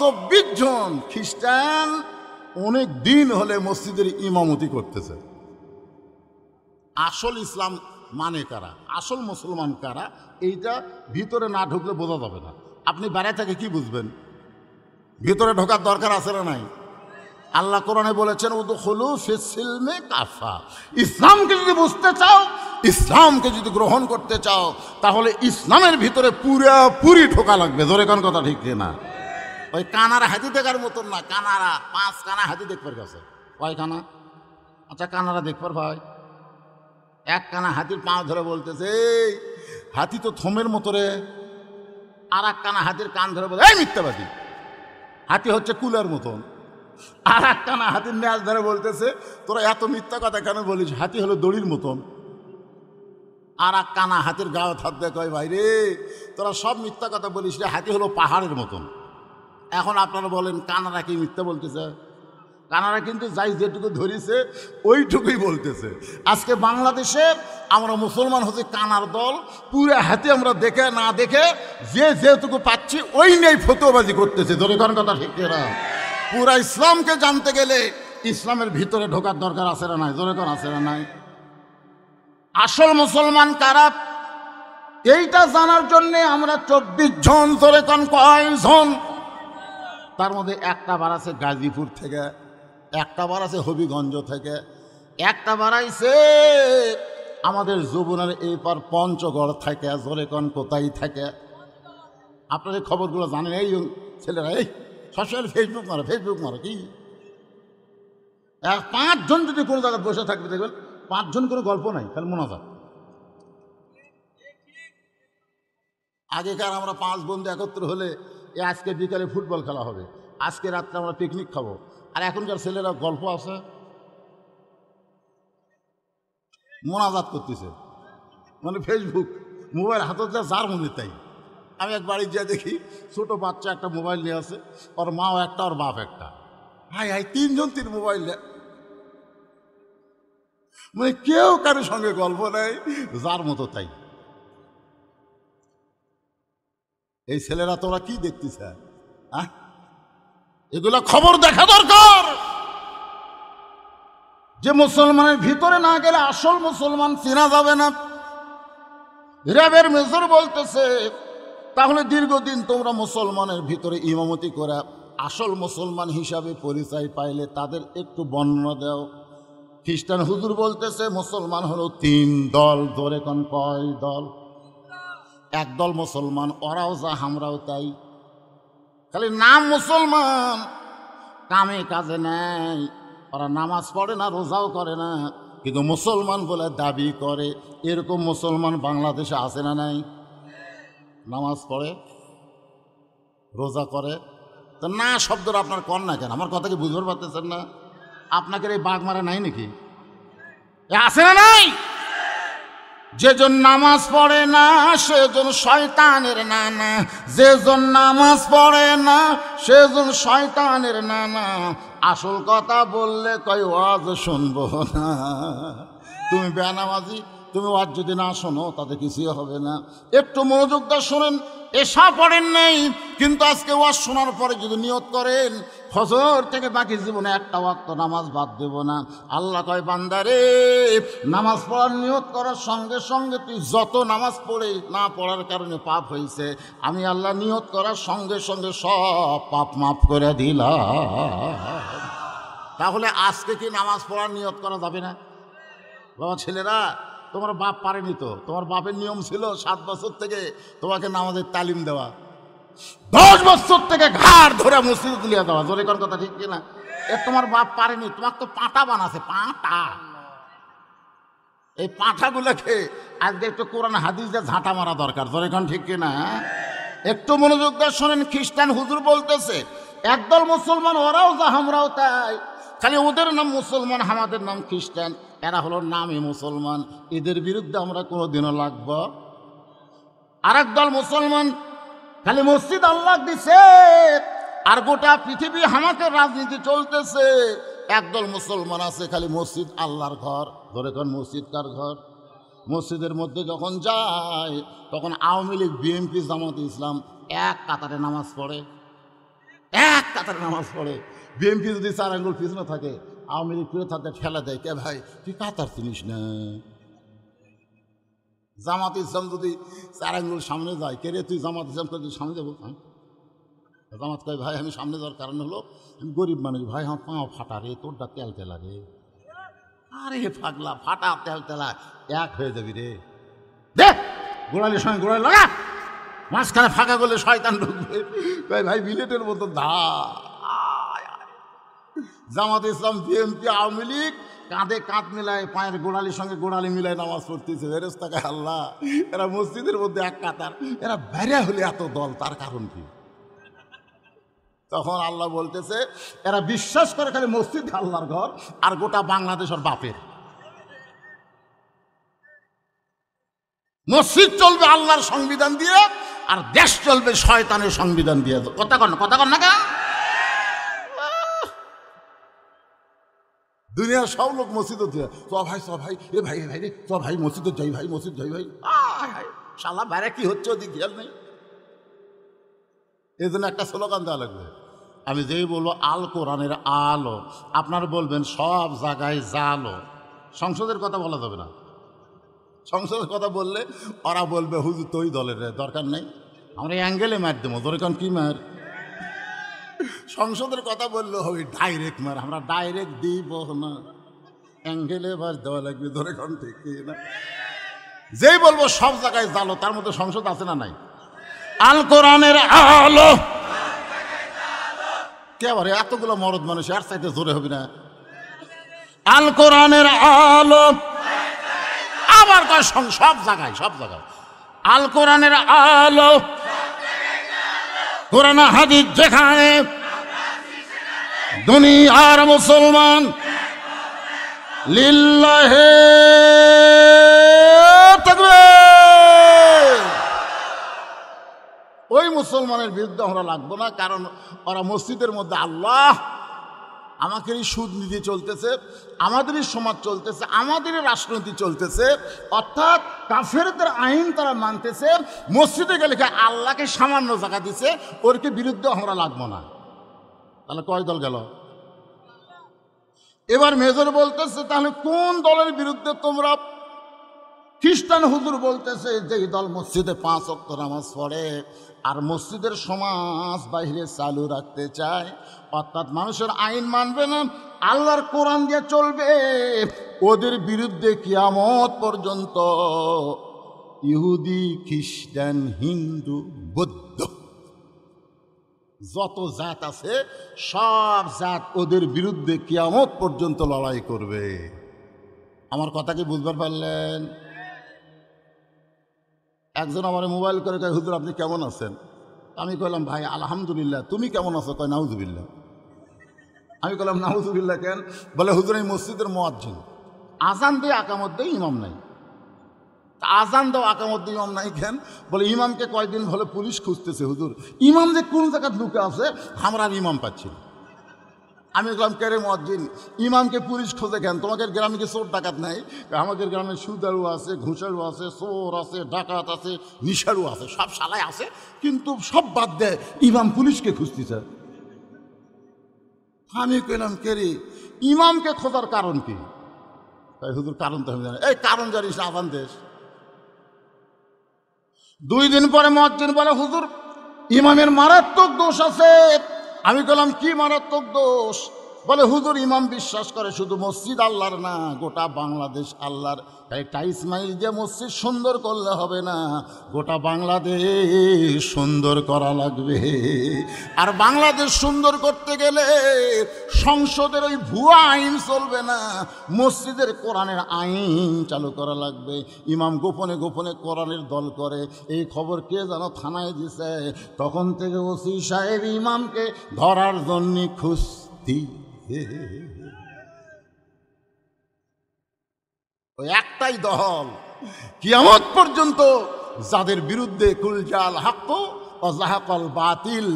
চব্বিশ জন খ্রিস্টান অনেক দিন হলে মসজিদের ইমামতি করতেছে আসল ইসলাম মানে কারা আসল মুসলমান কারা এইটা ভিতরে না ঢুকলে বোঝা যাবে না আপনি বাইরে থেকে কি বুঝবেন ভিতরে ঢোকার দরকার আছে না নাই আল্লাহ কোরআনে বলেছেন ও তো হলু ফিসিলমে কাফা ইসলামকে যদি বুঝতে চাও ইসলামকে যদি গ্রহণ করতে চাও তাহলে ইসলামের ভিতরে পুরোপুরি ঢোকা লাগবে ধরে কোন কথা ঠিক না ওই কানারা হাতি দেখার মতন না কানারা পাঁচ কানা হাতি দেখবার গেছে কয় কানা আচ্ছা কানারা দেখবার ভাই এক কানা হাতির পা ধরে বলতেছে এই হাতি তো থমের মতো রে আর এক কানা হাতির কান ধরে বলে এই মিথ্যাবাদী হাতি হচ্ছে কুলার মতন আর এক কানা হাতির ন্যাস ধরে বলতেছে তোরা এত মিথ্যা কথা কেন বলিস হাতি হলো দড়ির মতন আর এক কানা হাতির গাও থাক কয় বাইরে তোরা সব মিথ্যা কথা বলিস রে হাতি হলো পাহাড়ের মতন এখন আপনারা বলেন কানারা কি মিথ্যা বলতেছে কানাড়া কিন্তু যাই যেটুকু ধরিছে ওইটুকুই বলতেছে আজকে বাংলাদেশে আমরা মুসলমান হচ্ছে কানার দল পুরে হাতে আমরা দেখে না দেখে যে যেটুকু পাচ্ছি ওই নিয়েই ফতোবাজি করতেছে ধরে কথা ঠিক না পুরা ইসলামকে জানতে গেলে ইসলামের ভিতরে ঢোকার দরকার আছে না নাই জোরে আছে না নাই আসল মুসলমান কারা এইটা জানার জন্যে আমরা চব্বিশ জন জোরে কোন কয়জন তার মধ্যে একটা বার আছে গাজীপুর থেকে একটা বার আছে হবিগঞ্জ থেকে একটা বাড়াইছে আমাদের এই এপার পঞ্চগড় থাকে জোরেকন কোথায় থাকে আপনাদের খবরগুলো জানেন এই ছেলেরা এই সবসময় ফেসবুক মারো ফেসবুক মারো কি পাঁচজন যদি কোনো জায়গায় বসে থাকবে দেখবেন পাঁচজন কোনো গল্প নাই তাহলে মনে হয় আগেকার আমরা পাঁচ বন্ধু একত্র হলে আজকে বিকালে ফুটবল খেলা হবে আজকে রাত্রে আমরা পিকনিক খাবো আর এখনকার ছেলেরা গল্প আছে মোনাজাত করতেছে মানে ফেসবুক মোবাইল হাতত যা যার মনে তাই আমি এক বাড়ির যা দেখি ছোট বাচ্চা একটা মোবাইল নিয়ে আছে ওর মাও একটা ওর বাপ একটা হাই হাই তিনজন তিন মোবাইল নেয় মানে কেউ কারোর সঙ্গে গল্প নেই যার মতো তাই এই ছেলেরা তোরা কি দেখতেছে হ্যাঁ এগুলো খবর দেখা দরকার যে মুসলমানের ভিতরে না গেলে আসল মুসলমান চেনা যাবে না র্যাবের মেজর বলতেছে তাহলে দীর্ঘদিন তোমরা মুসলমানের ভিতরে ইমামতি করা আসল মুসলমান হিসাবে পরিচয় পাইলে তাদের একটু বর্ণনা দাও খ্রিস্টান হুজুর বলতেছে মুসলমান হলো তিন দল ধরে কন কয় দল এক দল মুসলমান ওরাও যা আমরাও তাই খালি নাম মুসলমান কামে কাজে নেই ওরা নামাজ পড়ে না রোজাও করে না কিন্তু মুসলমান বলে দাবি করে এরকম মুসলমান বাংলাদেশে আসে না নাই নামাজ পড়ে রোজা করে তো না শব্দটা আপনার কর না কেন আমার কথা কি বুঝবার পারতেছেন না আপনাকে এই বাঘ মারা নাই নাকি আসে না নাই যেজন নামাজ পড়ে না সেজন শয়তানের নানা যেজন নামাজ পড়ে না সেজন শয়তানের নানা আসল কথা বললে কয় ওয়াজ শুনবো না তুমি বেনামাজি তুমি ওয়াজ যদি না শোনো তাতে কিছুই হবে না একটু মনোযোগটা শোনেন এসা পড়েন নাই কিন্তু আজকে ওয়াজ শোনার পরে যদি নিয়ত করেন ফজর থেকে বাকি জীবনে একটা ওয়াক্ত নামাজ বাদ দেব না আল্লাহ কয় বান্দারে নামাজ পড়ার নিয়ত করার সঙ্গে সঙ্গে তুই যত নামাজ পড়ে না পড়ার কারণে পাপ হয়েছে আমি আল্লাহ নিয়ত করার সঙ্গে সঙ্গে সব পাপ মাফ করে দিলাম তাহলে আজকে কি নামাজ পড়ার নিয়ত করা যাবে না বাবা ছেলেরা তোমার বাপ পারেনি তো তোমার বাপের নিয়ম ছিল সাত বছর থেকে তোমাকে নামাজের তালিম দেওয়া দশ বছর থেকে ঘাড় ধরে মসজিদে তুলিয়া দেওয়া জোরে কর কথা ঠিক কিনা এ তোমার বাপ পারেনি তোমার তো পাঁটা বানাছে পাঁটা এই পাঁঠাগুলোকে আজকে একটু কোরআন হাদিস দিয়ে ঝাঁটা মারা দরকার জোরে কোন ঠিক কিনা একটু মনোযোগ দিয়ে শোনেন খ্রিস্টান হুজুর বলতেছে একদল মুসলমান ওরাও যা আমরাও তাই খালি ওদের নাম মুসলমান আমাদের নাম খ্রিস্টান এরা হলো নামে মুসলমান এদের বিরুদ্ধে আমরা কোনো দিনও লাগব আর দল মুসলমান খালি মসজিদ আল্লাহ দিছে আর গোটা পৃথিবী হামাকের রাজনীতি চলতেছে একদল মুসলমান আছে খালি মসজিদ আল্লাহর ঘর ধরে কোন মসজিদ কার ঘর মসজিদের মধ্যে যখন যায় তখন আওয়ামী লীগ বিএনপি জামাত ইসলাম এক কাতারে নামাজ পড়ে এক কাতারে নামাজ পড়ে বিএনপি যদি চার আঙ্গুল পিছনে থাকে আওয়ামী লীগ করে তাদের ঠেলা দেয় কে ভাই তুই কাতার চিনিস না জামাত ইসলাম যদি চার আঙ্গুল সামনে যায় কে রে তুই জামাত ইসলাম করে সামনে যাবো হ্যাঁ? জামাত কয় ভাই আমি সামনে যাওয়ার কারণ হলো আমি গরিব মানুষ ভাই আমার পা ফাটা রে তোরটা তেল তেলা রে আরে ফাগলা ফাটা তেল তেলা এক হয়ে যাবি রে দে গোড়ালের সঙ্গে গোড়ালি লাগা মাঝখানে ফাঁকা করলে শয়তান ঢুকবে ভাই বিলেটের মতো ধা জামাত ইসলাম বিএনপি আওয়ামী লীগ কাঁধে কাঁধ মিলায় পায়ের গোড়ালির সঙ্গে গোড়ালি মিলায় নামাজ পড়তেছে বেরেস তাকে আল্লাহ এরা মসজিদের মধ্যে এক কাতার এরা বাইরে হলে এত দল তার কারণ কি তখন আল্লাহ বলতেছে এরা বিশ্বাস করে খালি মসজিদ আল্লাহর ঘর আর গোটা বাংলাদেশের বাপের মসজিদ চলবে আল্লাহর সংবিধান দিয়ে আর দেশ চলবে শয়তানের সংবিধান দিয়ে কথা কন কথা কন না কেন দুনিয়ার সব লোক মসজিদে দিয়ে চ ভাই চ ভাই এ ভাই ভাই রে চ ভাই মসজিদে যাই ভাই মসজিদ যাই ভাই সালা শালা বাইরে কি হচ্ছে ওদিক খেয়াল নেই এই জন্য একটা স্লোগান দেওয়া লাগবে আমি যেই বলবো আল কোরআনের আলো আপনার বলবেন সব জায়গায় জালো সংসদের কথা বলা যাবে না সংসদের কথা বললে ওরা বলবে হুজুর ওই দলের দরকার নেই আমরা অ্যাঙ্গেলে মার দেবো দরকার কী মার সংসদের কথা বললো হবে ডাইরেক্ট মার আমরা ডাইরেক্ট দিব না অ্যাঙ্গেলে এবার দেওয়া লাগবে ধরে কম ঠিক না যেই বলবো সব জায়গায় জালো তার মধ্যে সংসদ আছে না নাই আল কোরআনের আলো কে বলে এতগুলো মরদ মানুষ আর চাইতে জোরে হবে না আল কোরআনের আলো আবার তার সব জায়গায় সব জায়গায় আল কোরআনের আলো কোরআন হাদিস যেখানে দুনিয়ার মুসলমান লিল্লাহে ওই মুসলমানের বিরুদ্ধে আমরা লাগবো না কারণ ওরা মসজিদের মধ্যে আল্লাহ আমাদেরই নীতি চলতেছে আমাদেরই সমাজ চলতেছে আমাদেরই রাজনীতি চলতেছে অর্থাৎ কাফেরদের আইন তারা মানতেছে মসজিদে গেলে আল্লাহকে সামান্য জায়গা দিছে ওরকে বিরুদ্ধে আমরা লাগবো না তাহলে কয় দল গেল এবার মেজর বলতেছে তাহলে কোন দলের বিরুদ্ধে তোমরা খ্রিস্টান হুজুর বলতেছে যে দল মসজিদে পাঁচ অক্ত নামাজ পড়ে আর মসজিদের সমাজ বাহিরে চালু রাখতে চায় অর্থাৎ মানুষের আইন মানবে না আল্লাহর কোরআন দিয়ে চলবে ওদের বিরুদ্ধে কিয়ামত পর্যন্ত ইহুদি খ্রিস্টান হিন্দু বৌদ্ধ যত জাত আছে সব জাত ওদের বিরুদ্ধে কিয়ামত পর্যন্ত লড়াই করবে আমার কথা কি বুঝবার পারলেন একজন আমার মোবাইল করে কয় হুজুর আপনি কেমন আছেন আমি কইলাম ভাই আলহামদুলিল্লাহ তুমি কেমন আছো কয় নাউজুবিল্লা আমি কইলাম নাউজুবিল্লা কেন বলে হুজুর এই মসজিদের মোয়াজ্জিন আজান দিয়ে আকামত দিয়ে ইমাম নাই আজান দাও আকামত দিয়ে ইমাম নাই কেন বলে ইমামকে কয়েকদিন হলে পুলিশ খুঁজতেছে হুজুর ইমাম যে কোন জায়গায় লুকে আছে আমরা আর ইমাম পাচ্ছি না আমি বললাম কেরে মজ্জিন ইমামকে পুলিশ খোঁজে কেন তোমাদের গ্রামে কি চোর ডাকাত নাই আমাদের গ্রামে সুদারু আছে ঘুষারু আছে চোর আছে ডাকাত আছে নিশারু আছে সব সালাই আছে কিন্তু সব বাদ দেয় ইমাম পুলিশকে স্যার আমি কেলাম কেরে ইমামকে খোঁজার কারণ কি তাই শুধু কারণ তো আমি জানি এই কারণ জানিস সাধারণ দেশ দুই দিন পরে মজ্জিন বলে হুজুর ইমামের মারাত্মক দোষ আছে আমি বললাম কি মারাত্মক দোষ বলে হুজুর ইমাম বিশ্বাস করে শুধু মসজিদ আল্লাহর না গোটা বাংলাদেশ আল্লাহর তাই টাইস মাইল দিয়ে মসজিদ সুন্দর করলে হবে না গোটা বাংলাদেশ সুন্দর করা লাগবে আর বাংলাদেশ সুন্দর করতে গেলে সংসদের ওই ভুয়া আইন চলবে না মসজিদের কোরআনের আইন চালু করা লাগবে ইমাম গোপনে গোপনে কোরআনের দল করে এই খবর কে যেন থানায় দিছে তখন থেকে ওসি সাহেব ইমামকে ধরার জন্যে খুঁজতি ওই একটাই দহল কিয়ামত পর্যন্ত যাদের বিরুদ্ধে কুলজাল হাক্ত অজাহাকল বাতিল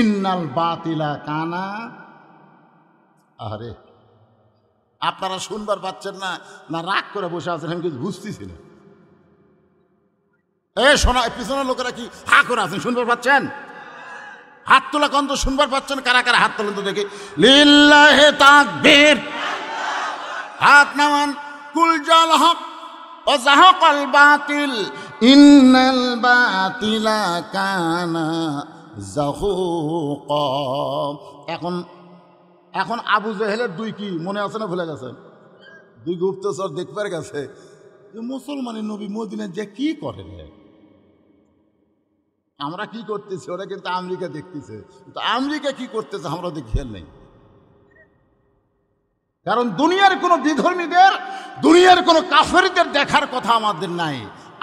ইন্নাল বাতিলা কানা আরে আপনারা শুনবার পাচ্ছেন না না রাগ করে বসে আছেন আমি কিছু বুঝতেছি না এ শোনা পিছনের লোকেরা কি হা করে আছেন শুনবার পাচ্ছেন হাত তোলা কন্ত শুনবার পাচ্ছেন কারা কারা হাত তোলেন তো দেখি লিল্লাহে তাকবীর হাত নামান কুলজাল হক ও জাহাকাল বাতিল ইন্নাল বাতিলা কানা জাহুক এখন এখন আবু জহেলের দুই কি মনে আছে না ভুলে গেছে দুই গুপ্তচর দেখবার গেছে মুসলমানের নবী মদিনা যে কি করেন আমরা কি করতেছি ওরা কিন্তু আমেরিকা দেখতেছে তো আমেরিকা কি করতেছে আমরা তো খেয়াল নেই কারণ দুনিয়ার কোনো বিধর্মীদের দুনিয়ার কোনো কাফেরিদের দেখার কথা আমাদের নাই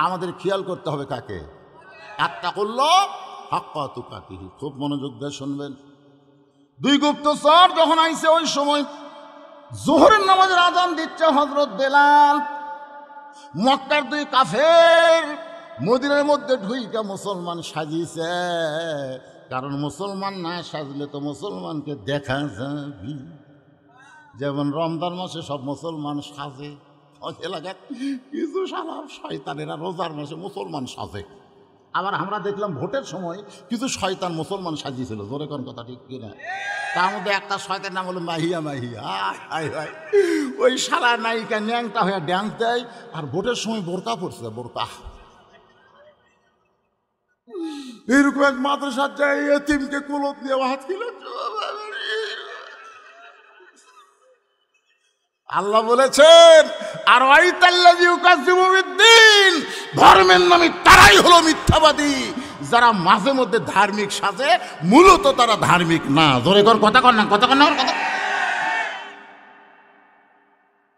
আমাদের খেয়াল করতে হবে কাকে একটা করল হাক্কাতু কাকি খুব মনোযোগ দিয়ে শুনবেন দুই গুপ্তচর যখন আইসে ওই সময় জোহরের নামাজের আদান দিচ্ছে হজরত বেলাল মক্কার দুই কাফের মদিনার মধ্যে ঢুইকা মুসলমান সাজিছে কারণ মুসলমান না সাজলে তো মুসলমানকে দেখা যাবি যেমন রমজান মাসে সব মুসলমান সাজে কিছু সারা শয়তানেরা রোজার মাসে মুসলমান সাজে আবার আমরা দেখলাম ভোটের সময় কিছু শয়তান মুসলমান সাজিয়েছিল জোরে কোন কথা ঠিক কিনা তার মধ্যে একটা শয়তান নাম হলো মাহিয়া মাহিয়া হায় ওই সারা নায়িকা ন্যাংটা হয়ে ড্যান্স দেয় আর ভোটের সময় বোরকা পড়ছে বোরকা এইরকম এক মাদ্রাসার জায়গায় এতিমকে কুলত নিয়ে হাত কিল আল্লাহ বলেছেন আর দিন ধর্মের নামে তারাই হলো মিথ্যাবাদী যারা মাঝে মধ্যে ধার্মিক সাজে মূলত তারা ধার্মিক না ধরে কর কথা কর না কথা কর না কথা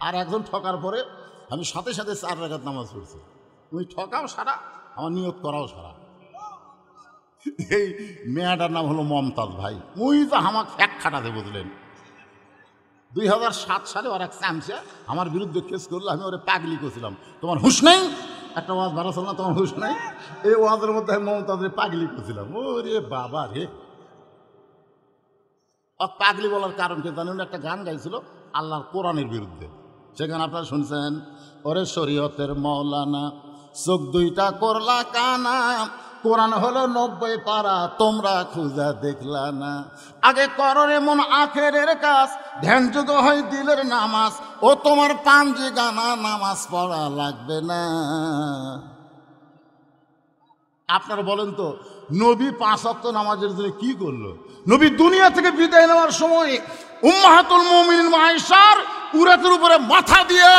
আর একজন ঠকার পরে আমি সাথে সাথে চার রেখাত নামাজ পড়ছি তুমি ঠকাও সারা আমার নিয়ত করাও সারা এই মেয়েটার নাম হলো মমতাজ ভাই ওই তো আমাকে এক খাটাতে বুঝলেন দুই হাজার সাত সালে ওর এক চামচা আমার বিরুদ্ধে কেস করলো আমি ওরে পাগলি করছিলাম তোমার হুশ নেই একটা ওয়াজ ভালো না তোমার হুশ নেই এই ওয়াজের মধ্যে আমি মমতাজের পাগলি করছিলাম ও রে বাবা রে আর পাগলি বলার কারণ কি জানেন একটা গান গাইছিল আল্লাহর কোরআনের বিরুদ্ধে সেখানে আপনারা শুনছেন ওরে শরীয়তের মৌলানা চোখ দুইটা করলা কানা কোরআন হলো নব্বই পারা তোমরা খুঁজা দেখলা না আগে কররে মন আখের কাজ ধ্যান যুগ হয় দিলের নামাজ ও তোমার পাঞ্জি গানা নামাজ পড়া লাগবে না আপনারা বলেন তো নবী পাঁচ অক্ত নামাজের জন্য কি করলো নবী দুনিয়া থেকে বিদায় নেওয়ার সময় উম্মাহাতুল মমিন মাইশার উরাতের উপরে মাথা দিয়ে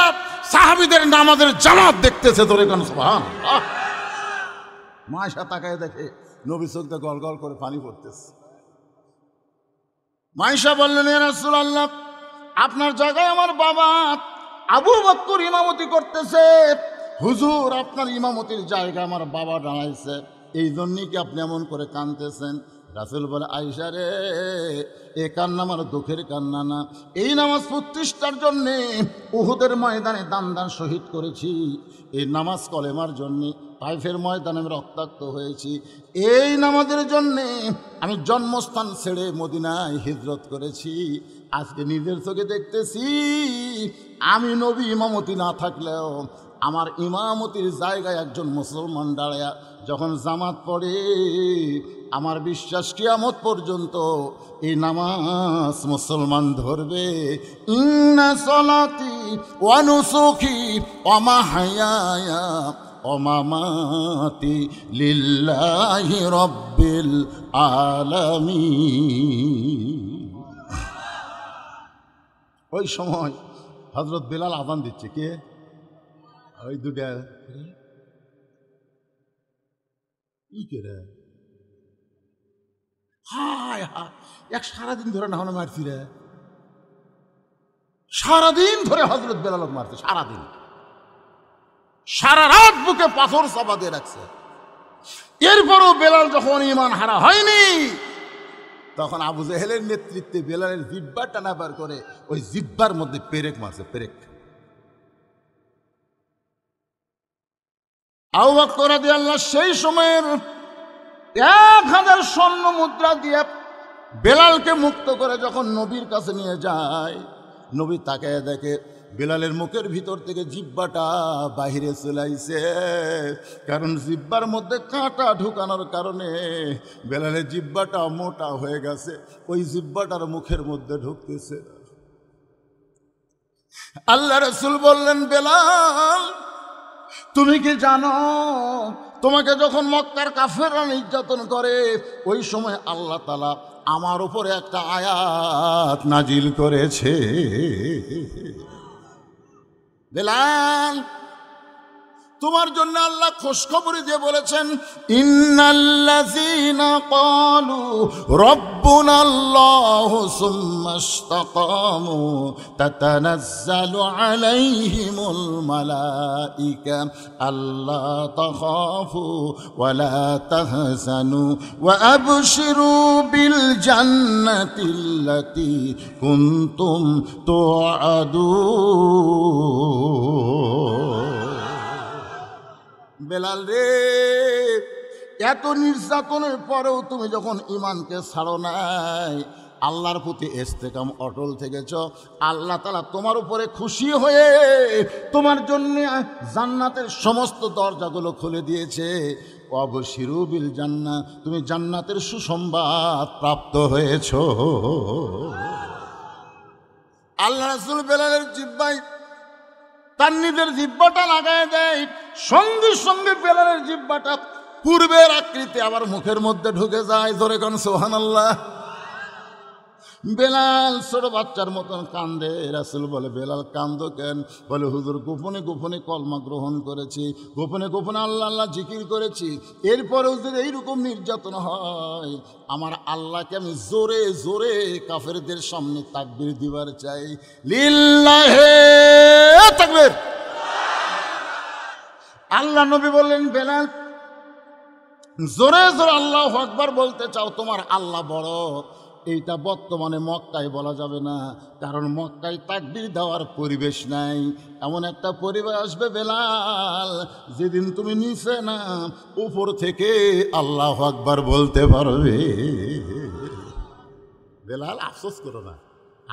সাহাবিদের নামাজের জামাত দেখতেছে তোর এখন মায়েশা তাকায় দেখে নবী চোখতে গল গল করে পানি পড়তেছে মাইশা বললেন রাসুল আল্লাহ আপনার জায়গায় আমার বাবা আবু বক্কর ইমামতি করতেছে হুজুর আপনার ইমামতির জায়গা আমার বাবা দাঁড়াইছে এই জন্যই কি আপনি এমন করে কানতেছেন রাসুল বলে আইসা রে এ কান্না আমার দুঃখের কান্না না এই নামাজ প্রতিষ্ঠার জন্যে উহুদের ময়দানে দান দান শহীদ করেছি এই নামাজ কলেমার জন্যে তাইফের ময়দানে আমি রক্তাক্ত হয়েছি এই নামাজের জন্যে আমি জন্মস্থান ছেড়ে মদিনায় হিজরত করেছি আজকে নিজের চোখে দেখতেছি আমি নবী ইমামতি না থাকলেও আমার ইমামতির জায়গায় একজন মুসলমান দাঁড়ায়া যখন জামাত পড়ে আমার বিশ্বাস কিয়ামত পর্যন্ত এই নামাজ মুসলমান ধরবে ইন্না সলাতি ওয়ানুসুখী অমাহায়া অমামাতি লিল্লাহি রব্বিল আলামি ওই সময় হজরত বেলাল আদান দিচ্ছে কে ওই দুটা ই করে হায় হা এক সারাদিন ধরে না হলে মারছি রে সারাদিন ধরে হজরত বেলালক মারছে সারাদিন সারা রাত বুকে পাথর চাপা দিয়ে রাখছে এরপরও বেলাল যখন ইমান হারা হয়নি তখন আবু জেহেলের নেতৃত্বে বেলালের জিব্বা টানাবার করে ওই জিব্বার মধ্যে পেরেক মারছে পেরেক আহ্বাক করা দিয়ে আল্লাহ সেই সময়ের এক হাজার স্বর্ণ মুদ্রা দিয়ে বেলালকে মুক্ত করে যখন নবীর কাছে নিয়ে যায় নবী তাকে দেখে বিলালের মুখের ভিতর থেকে জিব্বাটা বাহিরে চলাইছে কারণ জিব্বার মধ্যে কাঁটা ঢুকানোর কারণে বেলালের জিব্বাটা মোটা হয়ে গেছে ওই জিব্বাটার মুখের মধ্যে ঢুকতেছে আল্লাহ রসুল বললেন বেলাল তুমি কি জানো তোমাকে যখন মক্কার কাফেরা নির্যাতন করে ওই সময় আল্লাহ তালা আমার উপরে একটা আয়াত নাজিল করেছে Bilal তোমার জন্য আল্লাহ খোশখবরে যে বলেছেন ইন্নাল্লাযীনা ক্বালু রব্বুনাল্লাহু সুম্মা ইসতাকামু তাতানাজ্জালু আলাইহিমুল মালাঈকা আল্লা তাখাফু ওয়া লা তাহজানু ওয়া আবশিরু বেলাল রে এত নির্যাতনের পরেও তুমি যখন ইমানকে ছাড়ো নাই আল্লাহর প্রতি এস্তেকাম অটল থেকেছ আল্লাহ তালা তোমার উপরে খুশি হয়ে তোমার জন্য জান্নাতের সমস্ত দরজাগুলো খুলে দিয়েছে অবশিরু বিল জান্না তুমি জান্নাতের সুসংবাদ প্রাপ্ত হয়েছ আল্লাহ রাসুল বেলালের জিব্বাই তার নিজের জিব্বাটা লাগায় দেয় সঙ্গে সঙ্গে বেলালের জিব্বাটা পূর্বের আকৃতি আবার মুখের মধ্যে ঢুকে যায় ধরে কান সোহান আল্লাহ বেলাল ছোট বাচ্চার মতন কান্দে রাসুল বলে বেলাল কান্দ কেন বলে হুজুর গোপনে গোপনে কলমা গ্রহণ করেছি গোপনে গোপনে আল্লাহ আল্লাহ জিকির করেছি এরপরে হুজুর এইরকম নির্যাতন হয় আমার আল্লাহকে আমি জোরে জোরে কাফেরদের সামনে তাকবির দিবার চাই লিল্লাহে তাকবির আল্লাহ নবী বললেন বেলাল জোরে জোরে আল্লাহ আকবার বলতে চাও তোমার আল্লাহ বড় এইটা বর্তমানে মক্কায় বলা যাবে না কারণ মক্কায় তাকবির দেওয়ার পরিবেশ নাই এমন একটা পরিবেশ আসবে বেলাল যেদিন তুমি নিচে না উপর থেকে আল্লাহ আকবার বলতে পারবে বেলাল আফসোস করো না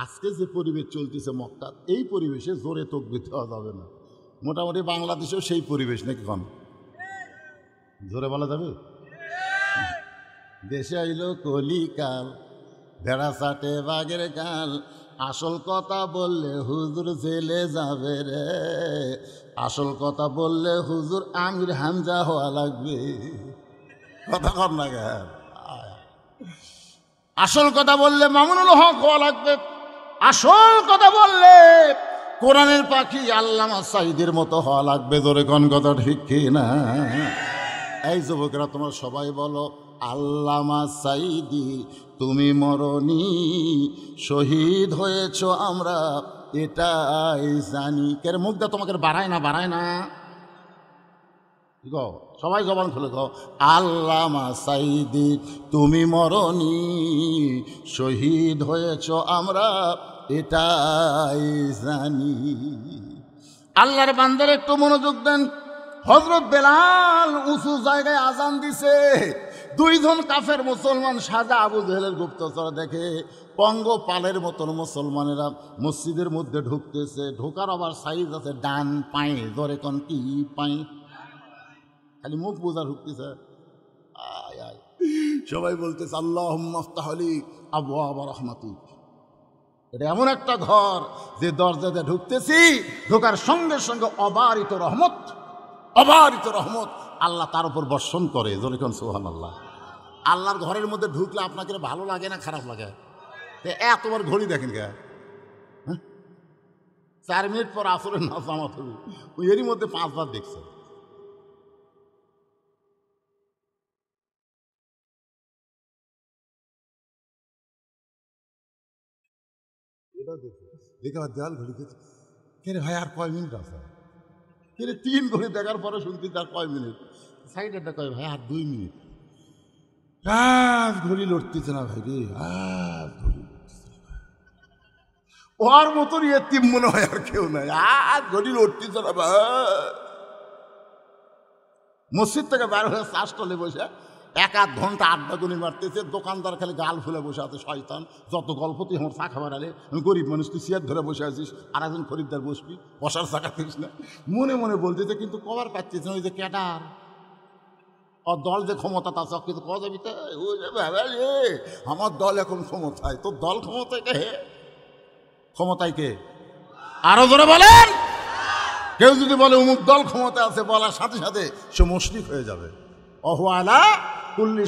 আজকে যে পরিবেশ চলতেছে মক্কা এই পরিবেশে জোরে তকবির দেওয়া যাবে না মোটামুটি বাংলাদেশেও সেই পরিবেশ নাকি কম ধরে বলা যাবে দেশে আইল কলিকাল ভেড়া চাটে বাঘের কাল আসল কথা বললে হুজুর জেলে যাবে রে আসল কথা বললে হুজুর আমির হামজা হওয়া লাগবে কথা কর না আসল কথা বললে মামুনুল হক হওয়া লাগবে আসল কথা বললে কোরআনের পাখি আল্লামা সাইদের মতো হওয়া লাগবে ধরে কোন কথা ঠিক কি না এই যুবকরা তোমার সবাই বলো আল্লামা সাইদি তুমি মরণি শহীদ হয়েছ আমরা এটাই জানি কের মুখটা তোমাকে বাড়ায় না বাড়ায় না গো সবাই জবান খুলে গো আল্লামা সাইদি তুমি মরণি শহীদ হয়েছ আমরা এটাই জানি আল্লাহর বান্দার একটু মনোযোগ দেন হজরত বেলাল উঁচু জায়গায় আজান দিছে দুইজন কাফের মুসলমান সাজা আবু জেহেলের গুপ্তচর দেখে পঙ্গপালের মতন মুসলমানেরা মসজিদের মধ্যে ঢুকতেছে ঢোকার আবার সাইজ আছে ডান পায়ে দরে কন কি পায়ে খালি মুখ বোঝা ঢুকতেছে আয় আয় সবাই বলতেছে আল্লাহ মাফতাহলি আবু আবার রহমাতি এটা এমন একটা ঘর যে দরজাতে ঢুকতেছি ঢোকার সঙ্গে সঙ্গে অবারিত রহমত অবারিত রহমত আল্লাহ তার উপর বর্ষণ করে জরিকন সোহান আল্লাহ আল্লাহর ঘরের মধ্যে ঢুকলে আপনাকে ভালো লাগে না খারাপ লাগে এতবার ঘড়ি দেখেন কে হ্যাঁ? চার মিনিট পর আসরের নাচ ওই এরই মধ্যে পাঁচবার দেখছে ওটাও দেখি দেখে আমার দেওয়াল ঘড়ি গেছে কেন ভাই আর কয় মিনিট আছে কেন তিন ঘড়ি দেখার পরে শুনতে তার কয় মিনিট একটা কয় ভাই আর দুই মিনিট আর ঘড়ি লড়তেছে না ভাই রে আর ঘড়ি ওর মতন ইয়ে তিম মনে হয় আর কেউ নাই আর ঘড়ি লড়তেছে না ভাই মসজিদ থেকে বার হয়ে চাষ টলে বসে এক আধ ঘন্টা আড্ডা গুলি মারতেছে দোকানদার খালি গাল ফুলে বসে আছে শয়তান যত গল্প তুই আমার চা খাবার আমি গরিব মানুষ তুই চেয়ার ধরে বসে আছিস আর একজন খরিদ্দার বসবি বসার চাকা থাকিস না মনে মনে বলতেছে কিন্তু কবার পাচ্ছিস না ওই যে ক্যাডার আর দল যে ক্ষমতা তা সব কিন্তু কওয়া যাবি আমার দল এখন ক্ষমতায় তোর দল ক্ষমতায় কে ক্ষমতায় কে আরো ধরে বলেন কেউ যদি বলে উমুক দল ক্ষমতা আছে বলার সাথে সাথে সে মুশরিক হয়ে যাবে অহওয়ালা কুল্লি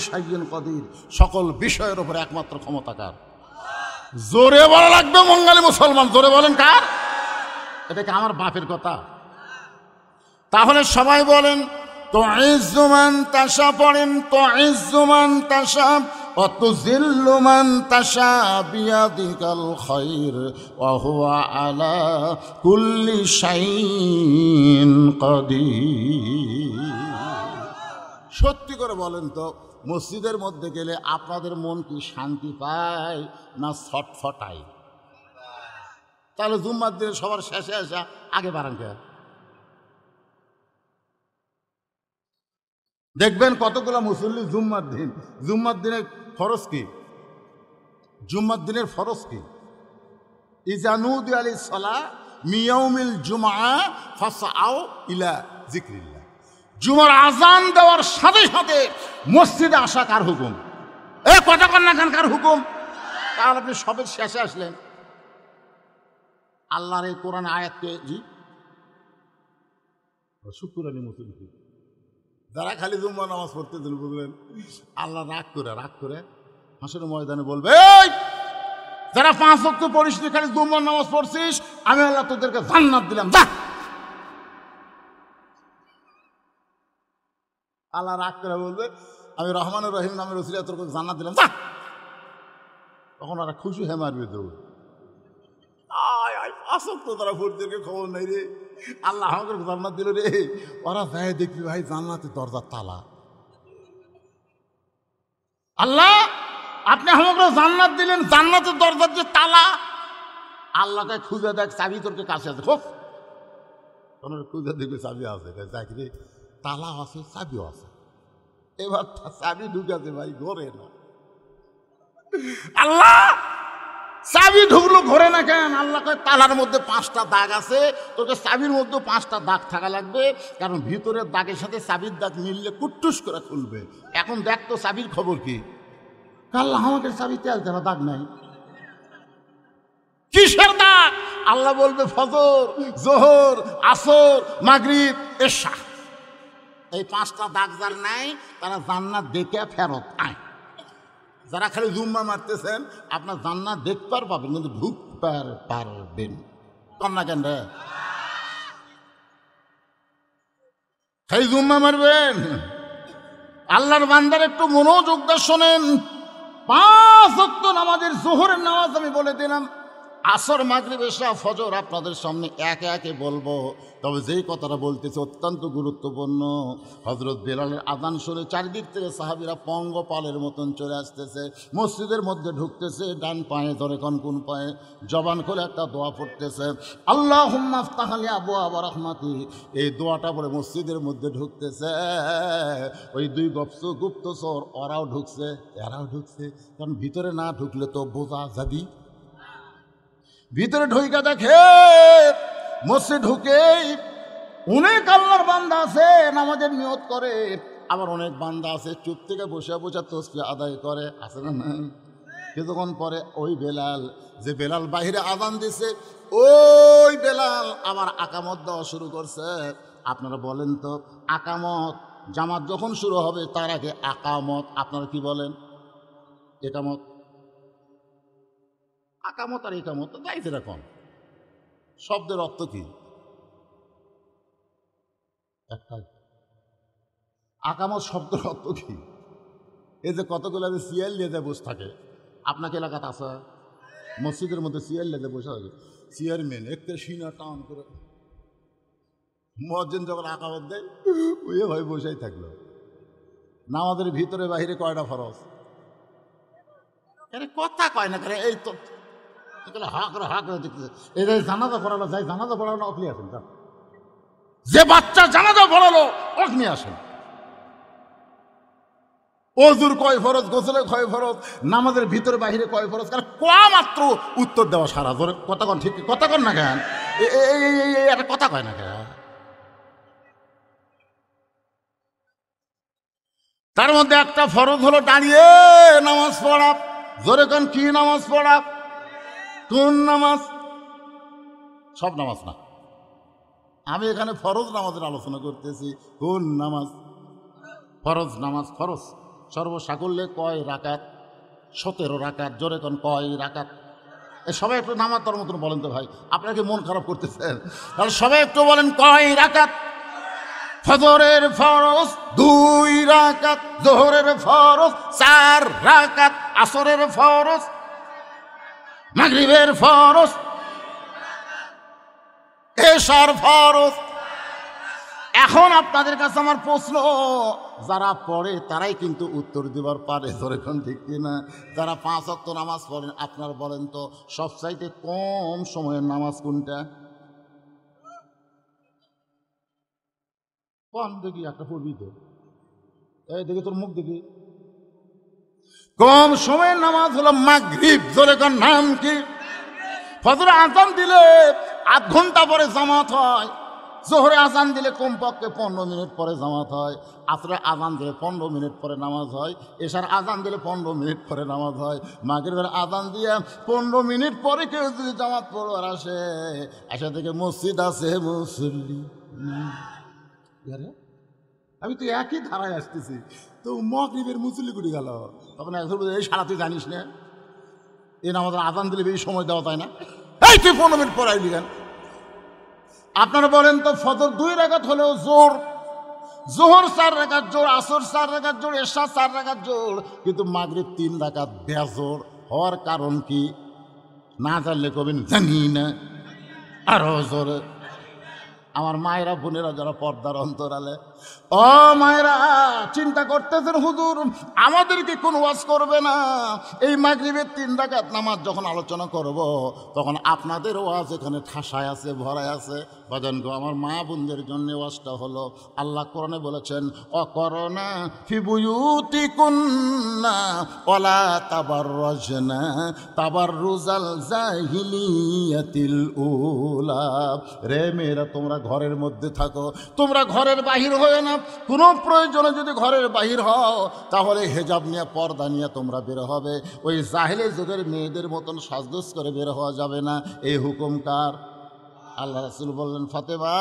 কদির সকল বিষয়ের ওপরে একমাত্র ক্ষমতাকার জোরে বলা লাগবে বঙ্গালী মুসলমান জোরে বলেন কার এটা কি আমার বাপের কথা তাহলে সবাই বলেন তো ইজুমান তাসা পড়েন তো ইজুমান তাসা وتذل من تشاء بيدك الخير وهو আলা কুল্লি شيء قدير করে বলেন তো মসজিদের মধ্যে গেলে আপনাদের মন কি শান্তি পায় না ছটফটায় তাহলে জুম্মার দিনে সবার শেষে আসা আগে বাড়ান দেখবেন কতগুলো মুসল্লি জুম্মার দিন জুম্মার দিনের ফরজ কি জুম্মার দিনের ফরজ কি ইজানুদ আলী সালা মিয়াউমিল জুমা ফাসা আও ইলা জিক্রিল্লা জুমার আজান দেওয়ার সাথে সাথে মসজিদে আসা কার হুকুম এ কথা কন্যা খান কার হুকুম তাহলে আপনি সবের শেষে আসলেন আল্লাহর এই কোরআন আয়াতকে জি শুক্রানি মুসলিম যারা খালি জুম্মা নামাজ পড়তে দিন বুঝলেন আল্লাহ রাগ করে রাগ করে হাসের ময়দানে বলবে যারা পাঁচ অক্ট পড়িস খালি জুম্মা নামাজ পড়ছিস আমি আল্লাহ তোদেরকে জান্নাত দিলাম যা আল্লাহ রাগ করে বলবে আমি রহমানুর রহিম নামের ওসিরা তোর জানা দিলাম যা তখন ওরা খুশি হয়ে মারবে তো আসক্ত তারা ফুটদেরকে খবর নেই রে আল্লাহ আমাদের জান্নাত দিল রে ওরা যায় দেখবি ভাই জান্নাতের দরজার তালা আল্লাহ আপনি আমাকে জান্নাত দিলেন জান্নাতের দরজার যে তালা আল্লাহকে খুঁজে দেখ চাবি তোর কাছে আছে খুব তোমার খুঁজে দেখবে চাবি আছে যাক রে তালা আছে চাবিও আছে এবার চাবি ঢুকেছে ভাই ঘরে না আল্লাহ চাবি ঢুকলো ঘরে না কেন আল্লাহ কয় তালার মধ্যে পাঁচটা দাগ আছে তোকে চাবির মধ্যে পাঁচটা দাগ থাকা লাগবে কারণ ভিতরের দাগের সাথে চাবির দাগ মিললে কুট্টুস করে খুলবে এখন দেখ তো চাবির খবর কি আল্লাহ আমাকে চাবি তেল তেলা দাগ নাই কিসের দাগ আল্লাহ বলবে ফজর জোহর আসর মাগরিব এশা এই পাঁচটা দাগ যার নাই তারা জান্নাত দেখে ফেরত আয় যারা খালি জুম্মা মারতেছেন আপনার জান্নাত দেখতে পাবেন কিন্তু ঢুকতে পারবেন কন্যা কেন রে খালি জুম্মা মারবেন আল্লাহর বান্দার একটু মনোযোগ শোনেন পাঁচ নামাজের জোহরের নামাজ আমি বলে দিলাম আসর মাগরিব এশা ফজর আপনাদের সামনে একে একে বলবো তবে যেই কথাটা বলতেছে অত্যন্ত গুরুত্বপূর্ণ হজরত বেলালের আদান শুনে চারিদিক থেকে সাহাবিরা পঙ্গপালের মতন চলে আসতেছে মসজিদের মধ্যে ঢুকতেছে ডান পায়ে ধরে কন কোন পায়ে জবান করে একটা দোয়া পড়তেছে আল্লাহ তাহলে আবু আবার রহমাতি এই দোয়াটা পরে মসজিদের মধ্যে ঢুকতেছে ওই দুই গুপ্ত সর ওরাও ঢুকছে এরাও ঢুকছে কারণ ভিতরে না ঢুকলে তো বোঝা যাবি ভিতরে ঢুইকা দেখে মসজিদ ঢুকেই অনেক আল্লাহর বান্দা আছে নামাজের নিয়ত করে আবার অনেক বান্দা আছে চুপ থেকে বসে বসে তসবি আদায় করে আছে না নাই কিছুক্ষণ পরে ওই বেলাল যে বেলাল বাহিরে আদান দিছে ওই বেলাল আবার আকামত দেওয়া শুরু করছে আপনারা বলেন তো আকামত জামাত যখন শুরু হবে তার আগে আকামত আপনারা কি বলেন এটা মত আকামত আর একামত যাই যেরকম শব্দের অর্থ কি আকামত শব্দের অর্থ কি এই যে কতগুলো যে সিয়াল লেজে বসে থাকে আপনাকে এলাকাতে আসা মসজিদের মধ্যে সিয়াল লেজে বসে থাকে চেয়ারম্যান একটা সিনা টান করে মহাজন যখন আকামত দেয় ওই ভাই বসেই থাকলো আমাদের ভিতরে বাহিরে কয়টা ফরস কথা কয় না এই তো হা করে হা করে দেখতেছে এই জানাজা পড়ালো যাই জানাজা পড়ালো অগ্নি আসেন তা যে বাচ্চা জানাজা পড়ালো অগ্নি আসেন অজুর কয় ফরজ গোসলে কয় ফরজ নামাজের ভিতরে বাহিরে কয় ফরজ কারণ মাত্র উত্তর দেওয়া সারা ধরে কথা কন ঠিক কথা কন না কেন এই একটা কথা কয় না কেন তার মধ্যে একটা ফরজ হলো দাঁড়িয়ে নামাজ পড়া জোরে কন কি নামাজ পড়া কোন নামাজ সব নামাজ না আমি এখানে ফরজ নামাজের আলোচনা করতেছি কোন নামাজ ফরজ নামাজ ফরজ সর্বসাকল্যে কয় রাকাত সতেরো রাকাত জোরে কোন কয় রাকাত সবাই একটু নামাজ তার মতন বলেন তো ভাই আপনাকে মন খারাপ করতেছেন তাহলে সবাই একটু বলেন কয় রাকাত ফজরের ফরজ দুই রাকাত জোহরের ফরজ চার রাকাত আসরের ফরজ মাগরিবের ফরজ এশার ফরজ এখন আপনাদের কাছে আমার প্রশ্ন যারা পড়ে তারাই কিন্তু উত্তর দিবার পারে ধরেখন ঠিক না যারা পাঁচ অক্ত নামাজ পড়েন আপনার বলেন তো চাইতে কম সময়ের নামাজ কোনটা কম দেখি একটা পড়বি তো এই দেখি তোর মুখ দেখি কম সময়ের নামাজ হলো মাগরীব জোরে কর নাম কি ফজরে আজান দিলে আধ ঘন্টা পরে জামাত হয় জোহরে আজান দিলে কমপক্ষে পনেরো মিনিট পরে জামাত হয় আসরে আজান দিলে পনেরো মিনিট পরে নামাজ হয় এশার আজান দিলে পনেরো মিনিট পরে নামাজ হয় ঘরে আজান দিয়ে পনেরো মিনিট পরে কেউ যদি জামাত আর আসে আসা থেকে মসজিদ আছে মুসল্লি আমি তো একই ধারায় আসতেছি তো মগরিবের মুসলি করে গেল তখন এক বলছে এই সারা তুই জানিস না এ না আমাদের আদান দিলে বেশি সময় দেওয়া তাই না এই তুই পনেরো মিনিট পরাই আইলি কেন আপনারা বলেন তো ফজর দুই রেখাত হলেও জোর জোহর চার রেখার জোর আসর চার রেখার জোর এসা চার রেখার জোর কিন্তু মাগরিব তিন রেখাত বেজোর হওয়ার কারণ কি না জানলে কবেন জানি না আরো জোর আমার মায়েরা বোনেরা যারা পর্দার অন্তরালে ও মায়েরা চিন্তা করতেছেন হুজুর আমাদেরকে কোন ওয়াজ করবে না এই মাগরীবের তিন রাকাত নামাজ যখন আলোচনা করব তখন আপনাদের ওয়াজ এখানে ঠাসায় আছে ভরায় আছে গো আমার মা বোনদের জন্য ওয়াজটা হলো আল্লাহ করণে বলেছেন অকরণা ফিবুয়ুতি কন্যা অলা তাবার রজনা তাবার রুজাল জাহিলিয়াতিল উলা রে মেয়েরা তোমরা ঘরের মধ্যে থাকো তোমরা ঘরের বাহির হয়ে হয় না কোনো প্রয়োজনে যদি ঘরের বাহির হও তাহলে হেজাব নিয়ে পর্দা নিয়ে তোমরা বের হবে ওই জাহেলে যুগের মেয়েদের মতন সাজগোজ করে বের হওয়া যাবে না এই হুকুমকার আল্লাহ রাসুল বললেন ফাতেমা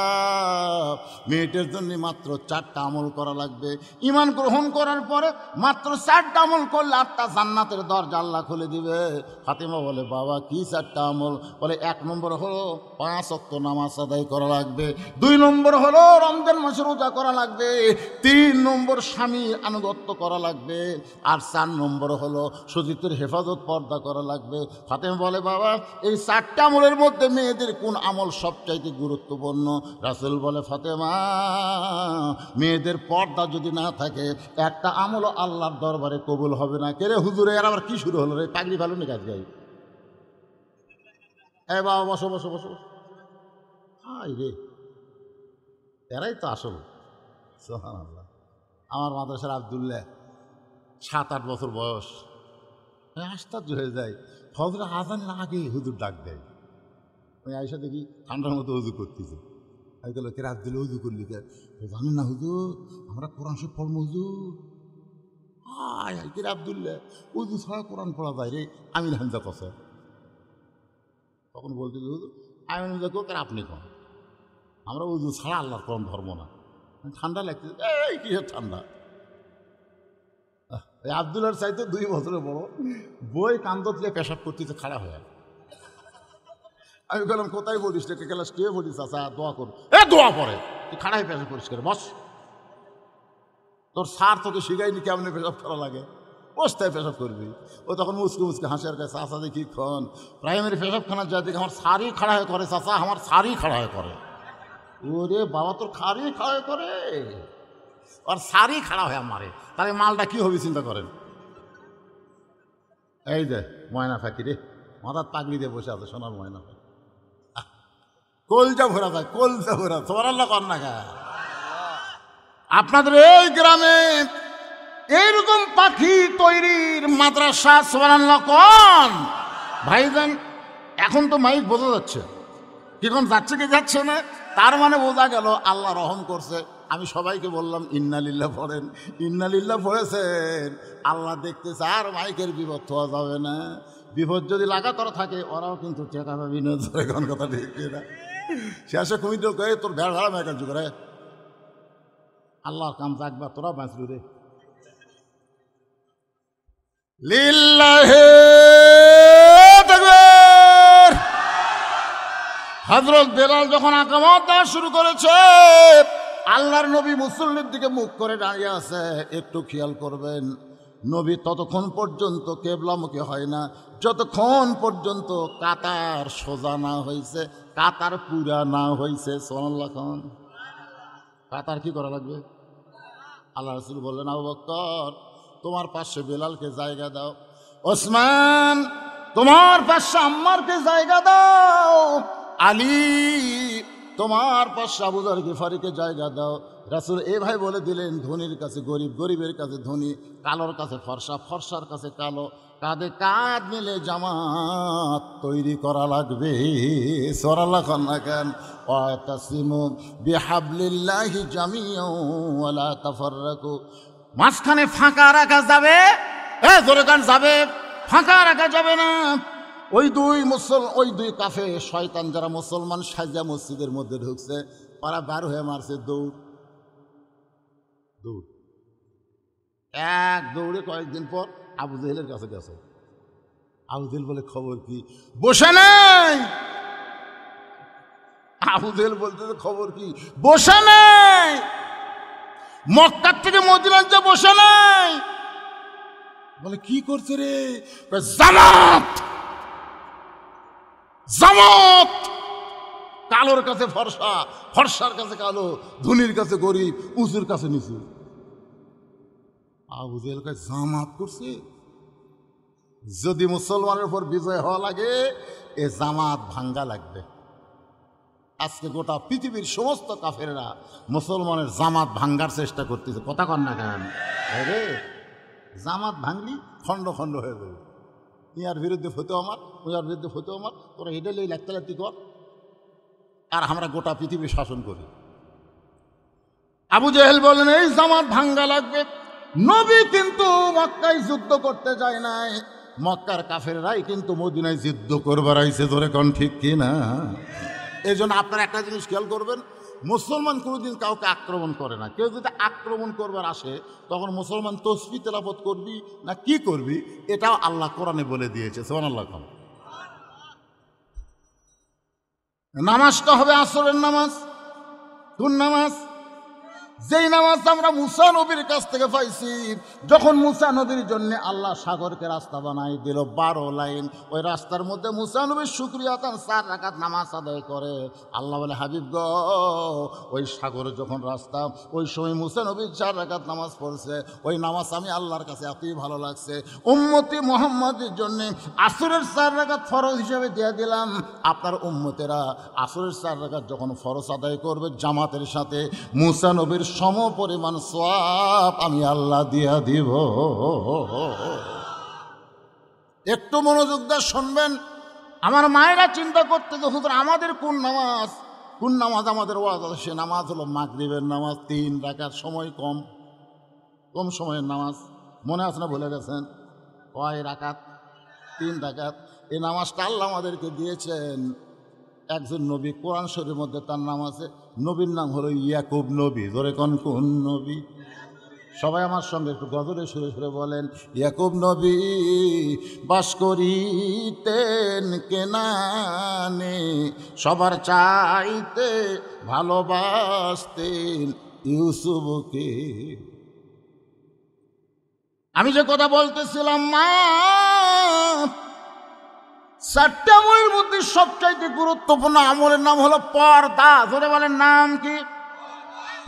মেয়েটার জন্য মাত্র চারটা আমল করা লাগবে ইমান গ্রহণ করার পরে মাত্র চারটা আমল করলে আটটা জান্নাতের দরজা আল্লাহ খুলে দিবে ফাতেমা বলে বাবা কি চারটা আমল বলে এক নম্বর হলো পাঁচ অক্ত নামাজ আদায় করা লাগবে দুই নম্বর হলো রমজান মাসে রোজা করা লাগবে তিন নম্বর স্বামী আনুগত্য করা লাগবে আর চার নম্বর হলো সুজিতের হেফাজত পর্দা করা লাগবে ফাতেমা বলে বাবা এই চারটা আমলের মধ্যে মেয়েদের কোন আমল সবচাইতে গুরুত্বপূর্ণ রাসেল বলে ফাতেমা মেয়েদের পর্দা যদি না থাকে একটা আমলও আল্লাহর দরবারে কবুল হবে না কেরে হুজুরে আর আবার কি শুরু হলো রে পাগড়ি ভালো নি কাজ গাই এ বাবা বসো বসো বসো হাই রে এরাই তো আসল সোহান আমার মাদ্রাসার আবদুল্লাহ সাত আট বছর বয়স আশ্চর্য হয়ে যায় ফজরা আজানের আগেই হুজুর ডাক দেয় আমি আয়সা দেখি ঠান্ডার মতো উজু করতেছে আমি তাহলে কে দিলে উজু করলি কে জানেন না হুজু আমরা কোরআন সব পড়ম হুজু আয় আব্দুল্লাহ উজু ছাড়া কোরআন পড়া যায় রে আমির হামজা কসে তখন বলতে হুজু আমির হামজা কোক আপনি কন আমরা উজু ছাড়া আল্লাহর কোরআন ধর্ম না ঠান্ডা লাগছে এই কিসের ঠান্ডা আব্দুল্লাহর চাইতে দুই বছরে বড় বই কান্দত দিয়ে পেশাব করতেছে খারাপ হয়ে আমি বললাম কোথায় বলিস রে ক্লাস কে বলিস আসা দোয়া কর এ দোয়া পরে তুই খাড়াই পেশা করে বস তোর সার তোকে শিখাইনি কেমনে পেশাব করা লাগে বস্তায় পেশাব করবি ও তখন মুসকে মুসকে হাসিয়ার কাছে আসা দেখি খন প্রাইমারি পেশাবখানার যা দেখি আমার সারই খাড়া হয়ে করে চাষা আমার সারই খাড়া হয়ে করে ওরে বাবা তোর খাড়ি খাড়া হয়ে করে আর সারই খাড়া হয়ে মারে তাহলে মালটা কী হবে চিন্তা করেন এই যে ময়না ফাঁকি রে মাথার পাগলি দিয়ে বসে আছে সোনার ময়না ফাঁকি কলজা ভরা যায় কলজা ভরা তোমার আল্লাহ কন্যা আপনাদের এই গ্রামে এইরকম পাখি তৈরির মাদ্রাসা সোয়ারান্লা কন ভাইজান এখন তো মাইক বোঝা যাচ্ছে কিরকম যাচ্ছে কি যাচ্ছে না তার মানে বোঝা গেল আল্লাহ রহম করছে আমি সবাইকে বললাম ইন্নালিল্লা পড়েন ইন্নালিল্লা পড়েছেন আল্লাহ দেখতেছে আর মাইকের বিপদ হওয়া যাবে না বিপদ যদি লাগাতার থাকে ওরাও কিন্তু টেকা পাবি না কথা ঠিক না শেষে দেবো কে তোর ভেড় ভাড়া মেয়ে কাজ করে আল্লাহর কাম থাকবা তোরা বাঁচলি রে হজরত বেলাল যখন আক্রমণ দেওয়া শুরু করেছে আল্লাহর নবী মুসল্লির দিকে মুখ করে দাঁড়িয়ে আছে একটু খেয়াল করবেন নবী ততক্ষণ পর্যন্ত কেবলামুখী হয় না যতক্ষণ পর্যন্ত কাতার সোজা না হয়েছে কাতার পুরা না হয়েছে সোনাল্লা খান কাতার কি করা লাগবে আল্লাহ রসুল বললেন আবু বক্কর তোমার পাশে বেলালকে জায়গা দাও ওসমান তোমার পাশে আম্মারকে জায়গা দাও আলী তোমার পাশে আবুজার গিফারিকে জায়গা দাও রাসুল এভাবে বলে দিলেন ধনির কাছে গরিব গরিবের কাছে ধনী কালোর কাছে ফর্সা ফর্সার কাছে কালো কাঁধে কাঁধ মিলে জামাত তৈরি করা লাগবে সরালা খান্না খান অতাসিমু বেহাবলিল্লাহি জামিয়া তাফাররাকু মাঝখানে ফাঁকা রাখা যাবে এ ধরে যাবে ফাঁকা রাখা যাবে না ওই দুই মুসল ওই দুই কাফে শয়তান যারা মুসলমান সাজা মসজিদের মধ্যে ঢুকছে ওরা বার হয়ে মারছে দৌড় দৌড় এক দৌড়ে কয়েকদিন পর আবু জেহেলের কাছে গেছে আবু জেহেল বলে খবর কি বসে নাই আবু জেহেল বলতে খবর কি বসে নাই মক্কার থেকে মদিনার যে বসে নাই বলে কি করছে রে জানাত জামাত কালোর কাছে ফর্সা ফর্সার কাছে কালো ধনির কাছে গরিব উঁচুর কাছে নিচু আবু জামাত করছে যদি মুসলমানের উপর বিজয় হওয়া লাগে এ জামাত ভাঙ্গা লাগবে আজকে গোটা পৃথিবীর সমস্ত কাফেরা মুসলমানের জামাত ভাঙ্গার চেষ্টা করতেছে কথা কন না কেন জামাত ভাঙলি খণ্ড খণ্ড হয়ে যাবে ইয়ার বিরুদ্ধে ফতো আমার ওজার বিরুদ্ধে ফতো আমার তোরা এটা লই লাত্তালাতি কর আর আমরা গোটা পৃথিবী শাসন করি আবু জেহেল বলেন এই জামাত ভাঙ্গা লাগবে নবী কিন্তু মক্কায় যুদ্ধ করতে যায় নাই মক্কার কাফেররাই কিন্তু মদিনায় যুদ্ধ করবার আইসে ধরে কন ঠিক কিনা এই জন্য আপনারা একটা জিনিস খেয়াল করবেন মুসলমান কোনোদিন কাউকে আক্রমণ করে না কেউ যদি আক্রমণ করবার আসে তখন মুসলমান তসবি তেলাপত করবি না কি করবি এটাও আল্লাহ কোরআনে বলে দিয়েছে সোহান আল্লাহ খান নামাজটা হবে আসরের নামাজ কোন নামাজ যেই নামাজ আমরা মুসা নবীর কাছ থেকে পাইছি যখন মুসা নবীর জন্য আল্লাহ সাগরকে রাস্তা বানাই দিল বারো লাইন ওই রাস্তার মধ্যে মুসা নবীর সুক্রিয়া তার চার রাখাত নামাজ আদায় করে আল্লাহ বলে হাবিব গ ওই সাগরে যখন রাস্তা ওই সময় মুসা নবীর চার রাখাত নামাজ পড়ছে ওই নামাজ আমি আল্লাহর কাছে এতই ভালো লাগছে উম্মতি মোহাম্মদের জন্য আসরের চার রাখাত ফরজ হিসেবে দিয়ে দিলাম আপনার উম্মতেরা আসরের চার রাখাত যখন ফরজ আদায় করবে জামাতের সাথে মুসা নবীর সম পরিমাণ সাপ আমি আল্লাহ দিয়া দিব একটু মনোযোগ দিয়ে শুনবেন আমার মায়েরা চিন্তা করতে যে হুজুর আমাদের কোন নামাজ কোন নামাজ আমাদের ওয়াজ আছে সে নামাজ হলো মাগরিবের নামাজ তিন রাখার সময় কম কম সময়ের নামাজ মনে আছে না ভুলে গেছেন কয় রাখাত তিন রাখাত এই নামাজটা আল্লাহ আমাদেরকে দিয়েছেন একজন নবী কোরআন শরীরের মধ্যে তার নাম আছে নবীর নাম হলো ইয়াকুব নবী ধরে কন কোন নবী সবাই আমার সঙ্গে একটু গদরে সুরে সুরে বলেন ইয়াকুব নবী বাস করিতেন কেনানে সবার চাইতে ভালোবাসতেন ইউসুফকে আমি যে কথা বলতেছিলাম মা চারটে আমলের মধ্যে সবচাইতে গুরুত্বপূর্ণ আমলের নাম হলো পর্দা ধরে বলেন নাম কি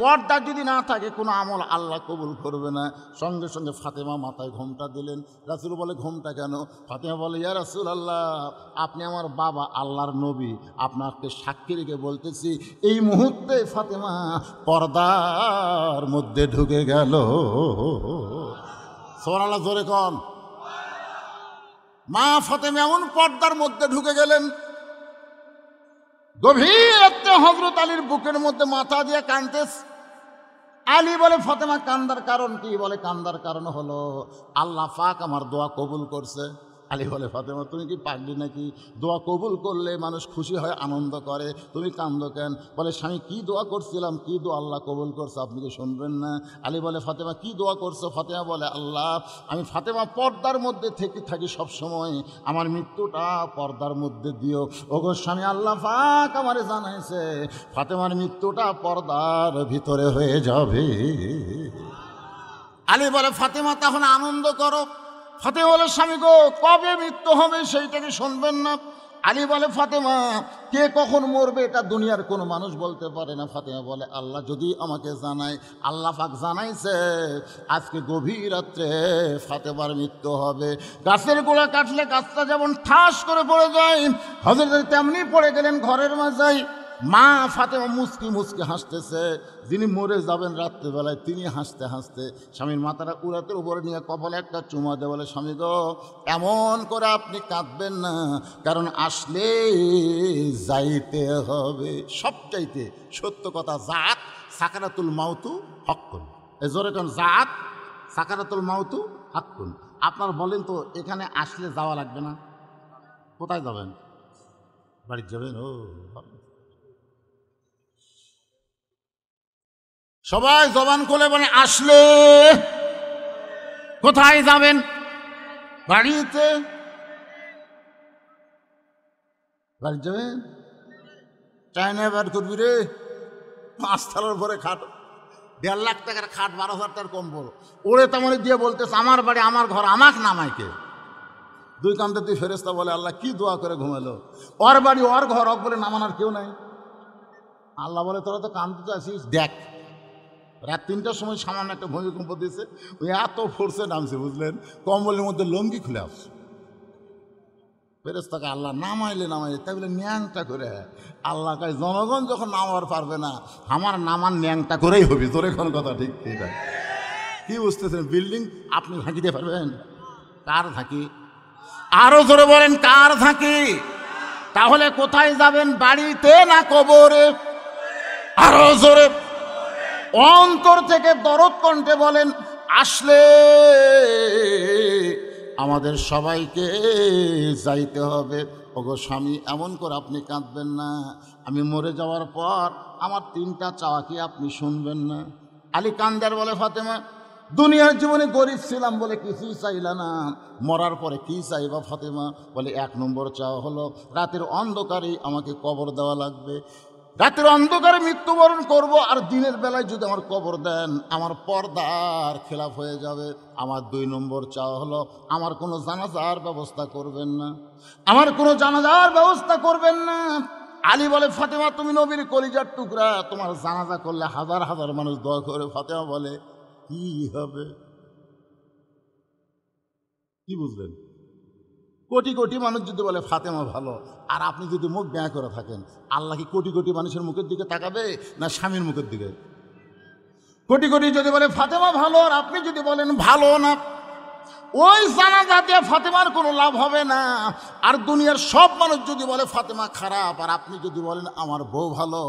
পর্দা যদি না থাকে কোনো আমল আল্লাহ কবুল করবে না সঙ্গে সঙ্গে ফাতেমা মাথায় ঘোমটা দিলেন রাসুল বলে ঘোমটা কেন ফাতেমা বলে ইয়া রাসুল আল্লাহ আপনি আমার বাবা আল্লাহর নবী আপনাকে সাক্ষী রেখে বলতেছি এই মুহূর্তে ফাতেমা পর্দার মধ্যে ঢুকে গেল সোনালা জোরে কন মা ফাতেমা এমন পর্দার মধ্যে ঢুকে গেলেন গভীর রাত্রে হজরত আলীর বুকের মধ্যে মাথা দিয়ে কানতেস আলী বলে ফতেমা কান্দার কারণ কি বলে কান্দার কারণ হলো আল্লাহ ফাক আমার দোয়া কবুল করছে আলী বলে ফাতেমা তুমি কি পারলি নাকি দোয়া কবুল করলে মানুষ খুশি হয় আনন্দ করে তুমি কান্দ কেন বলে স্বামী কি দোয়া করছিলাম কি দোয়া আল্লাহ কবুল করছে আপনি কি শুনবেন না আলী বলে ফাতেমা কি দোয়া করছো ফাতেমা বলে আল্লাহ আমি ফাতেমা পর্দার মধ্যে থেকে থাকি সবসময় আমার মৃত্যুটা পর্দার মধ্যে দিও ওগো স্বামী আল্লাহ ফাঁক আমারে জানাইছে ফাতেমার মৃত্যুটা পর্দার ভিতরে হয়ে যাবে আলী বলে ফাতেমা তখন আনন্দ করো ফতে বলে স্বামী গো কবে মৃত্যু হবে সেইটাকে শুনবেন না আলী বলে ফাতেমা কে কখন মরবে এটা দুনিয়ার কোনো মানুষ বলতে পারে না ফাতেমা বলে আল্লাহ যদি আমাকে জানায় আল্লাহ পাক জানাইছে আজকে গভীর রাত্রে ফাতেমার মৃত্যু হবে গাছের গোড়া কাটলে গাছটা যেমন ঠাস করে পড়ে যায় হজরত তেমনি পড়ে গেলেন ঘরের মাঝায় মা ফাতেমা মুসকি মুসকি হাসতেছে যিনি মরে যাবেন রাত্রেবেলায় তিনি হাসতে হাসতে স্বামীর মাথাটা কুড়াতের উপরে নিয়ে কপালে একটা চুমা দেয় বলে স্বামী গো এমন করে আপনি কাঁদবেন না কারণ আসলে যাইতে হবে চাইতে সত্য কথা জাত সাকারাতুল মাউতু হক্কুন এ জোরে কারণ জাত সাকারাতুল মাউতু হক্কুন আপনার বলেন তো এখানে আসলে যাওয়া লাগবে না কোথায় যাবেন বাড়ির যাবেন ও সবাই জবান খুলে বলে আসলে কোথায় যাবেন বাড়িতে বাড়ি যাবেন চায়না বার করবি রে পাঁচ পাঁচতলার ভরে খাট দেড় লাখ টাকার খাট বারো হাজার টাকার কম্বল ওরে তেমন দিয়ে বলতেছে আমার বাড়ি আমার ঘর আমাক নামাইকে দুই কান্দে তুই ফেরেস্তা বলে আল্লাহ কি দোয়া করে ঘুমালো ওর বাড়ি ওর ঘর অক বলে নামানোর কেউ নাই আল্লাহ বলে তোরা তো কান্দতে আসিস দেখ রাত তিনটার সময় সামান্য একটা ভূমিকম্প দিয়েছে ওই এত ফোর্সে নামছে বুঝলেন কম্বলের মধ্যে লঙ্গি খুলে আসছে ফেরেস্তাকে আল্লাহ নামাইলে নামাইলে তাই বলে ন্যাংটা করে আল্লাহ কাজ জনগণ যখন নামার পারবে না আমার নামার ন্যাংটা করেই হবে তোর এখন কথা ঠিক এটা কি বুঝতেছেন বিল্ডিং আপনি দিতে পারবেন কার থাকি আরো ধরে বলেন কার থাকি তাহলে কোথায় যাবেন বাড়িতে না কবরে আরো জোরে অন্তর থেকে দরদ কণ্ঠে বলেন আসলে আমাদের সবাইকে যাইতে হবে ওগো স্বামী এমন করে আপনি কাঁদবেন না আমি মরে যাওয়ার পর আমার তিনটা চাওয়া কি আপনি শুনবেন না আলী কান্দার বলে ফাতেমা দুনিয়ার জীবনে গরিব ছিলাম বলে কিছুই চাইলা না মরার পরে কি চাইবা ফাতেমা বলে এক নম্বর চাওয়া হলো রাতের অন্ধকারেই আমাকে কবর দেওয়া লাগবে রাতের অন্ধকারে মৃত্যুবরণ করব আর দিনের বেলায় যদি আমার কবর দেন আমার পর্দার খেলাফ হয়ে যাবে আমার দুই নম্বর চাওয়া হলো আমার কোনো জানাজার ব্যবস্থা করবেন না আমার কোনো জানাজার ব্যবস্থা করবেন না আলী বলে ফাতেমা তুমি নবীর কলিজার টুকরা তোমার জানাজা করলে হাজার হাজার মানুষ দয়া করে ফাতেমা বলে কি হবে কি বুঝলেন কোটি কোটি মানুষ যদি বলে ফাতেমা ভালো আর আপনি যদি মুখ ব্যয় করে থাকেন আল্লাহ কি কোটি কোটি মানুষের মুখের দিকে তাকাবে না স্বামীর মুখের দিকে কোটি কোটি যদি বলে ফাতেমা ভালো আর আপনি যদি বলেন ভালো না ওই জানা জাতীয় ফাতেমার কোনো লাভ হবে না আর দুনিয়ার সব মানুষ যদি বলে ফাতেমা খারাপ আর আপনি যদি বলেন আমার বউ ভালো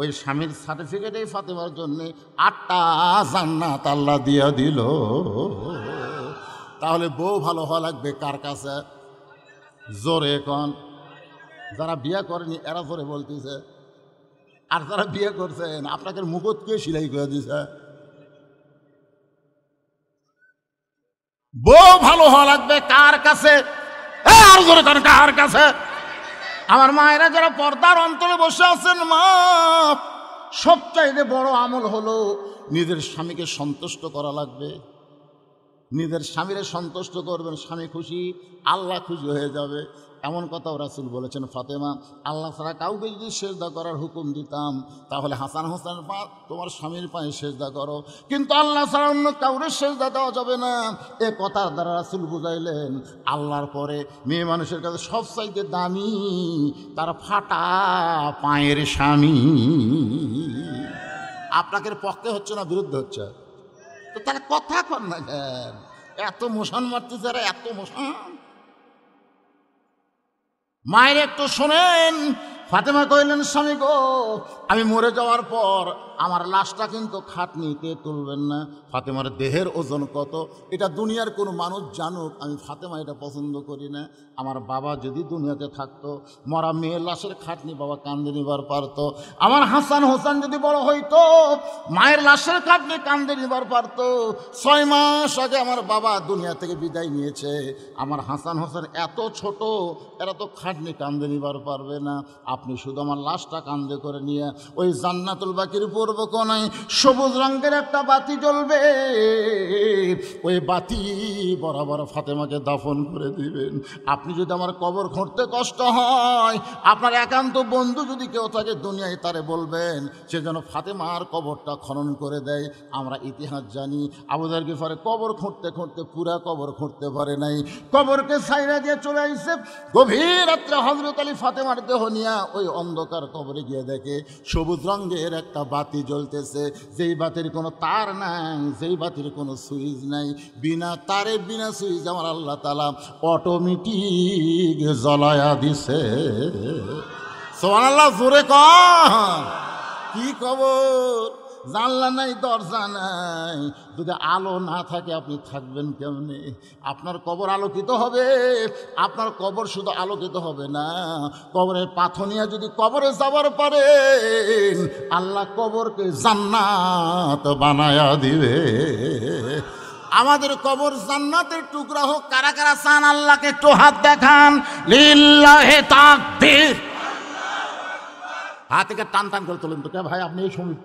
ওই স্বামীর সার্টিফিকেটেই ফাতেমার জন্যে আটটা জান্নাত আল্লাহ দিয়ে দিল তাহলে বউ ভালো হওয়া লাগবে কার কাছে জোরে এখন যারা বিয়া করেনি এরা জোরে বলতেছে আর যারা বিয়ে করছেন আপনাকে মুখত কে সিলাই করে দিছে বউ ভালো হওয়া লাগবে কার কাছে আর জোরে কার কাছে আমার মায়েরা যারা পর্দার অন্তরে বসে আছেন মা সবচাইতে বড় আমল হলো নিজের স্বামীকে সন্তুষ্ট করা লাগবে নিজের স্বামীরে সন্তুষ্ট করবেন স্বামী খুশি আল্লাহ খুশি হয়ে যাবে এমন কথাও রাসুল বলেছেন ফাতেমা আল্লাহ ছাড়া কাউকে যদি সেজদা করার হুকুম দিতাম তাহলে হাসান হাসান পা তোমার স্বামীর পায়ে সেজদা করো কিন্তু আল্লাহ ছাড়া অন্য কাউরে সেজদা দেওয়া যাবে না এ কথার দ্বারা রাসুল বুঝাইলেন আল্লাহর পরে মেয়ে মানুষের কাছে সবচাইতে দামি তার ফাটা পায়ের স্বামী আপনাকে পক্ষে হচ্ছে না বিরুদ্ধে হচ্ছে তো তারা কথা কন না কেন এত মোশন মারতে যারা এত মোশন মায়ের একটু শোনেন ফাতেমা কইলেন স্বামী গো আমি মরে যাওয়ার পর আমার লাশটা কিন্তু নিতে তুলবেন না ফাতেমার দেহের ওজন কত এটা দুনিয়ার কোনো মানুষ জানুক আমি ফাতেমা এটা পছন্দ করি না আমার বাবা যদি দুনিয়াতে থাকতো মরা মেয়ের লাশের খাটনি বাবা কান্দে নিবার পারত আমার হাসান হোসান যদি বড় হইতো মায়ের লাশের খাটনি কান্দে নিবার পারত ছয় মাস আগে আমার বাবা দুনিয়া থেকে বিদায় নিয়েছে আমার হাসান হোসেন এত ছোট এরা তো খাটনি কান্দে নিবার পারবে না আপনি শুধু আমার লাশটা কান্দে করে নিয়ে ওই জান্নাতুল বাকির পূর্ব কোনায় সবুজ রঙের একটা বাতি জ্বলবে ওই বাতি বরাবর ফাতেমাকে দাফন করে দিবেন আপনি যদি আমার কবর খুঁড়তে কষ্ট হয় আপনার একান্ত বন্ধু যদি কেউ থাকে দুনিয়ায় তারে বলবেন সে যেন ফাতেমার কবরটা খনন করে দেয় আমরা ইতিহাস জানি আবুদার গিফারে কবর খুঁড়তে খুঁড়তে পুরা কবর খুঁড়তে পারে নাই কবরকে সাইরা দিয়ে চলে আইসে গভীর রাত্রে হজরত আলী ফাতেমার দেহ নিয়ে ওই অন্ধকার কবরে গিয়ে দেখে সবুজ রঙের একটা বাতি জ্বলতেছে যেই বাতির কোনো তার নাই যেই বাতির কোনো সুইচ নাই বিনা তারে বিনা সুইচ আমার আল্লাহ তালা অটোমেটিক জ্বলায়া দিছে সোমান আল্লাহ জোরে কন কি খবর জানলা নাই দরজা নাই যদি আলো না থাকে আপনি থাকবেন কেমনে আপনার কবর আলোকিত হবে আপনার কবর শুধু আলোকিত হবে না কবরের পাথনিয়া যদি কবরে যাবার পারে আল্লাহ কবরকে জান্নাত বানায়া দিবে আমাদের কবর জান্নাতের টুকরা হোক কারা কারা চান আল্লাহকে একটু হাত দেখান লিল্লাহে তাকবীর হাতকে টান টান করে তোলেন তো কে ভাই আপনি এই সময়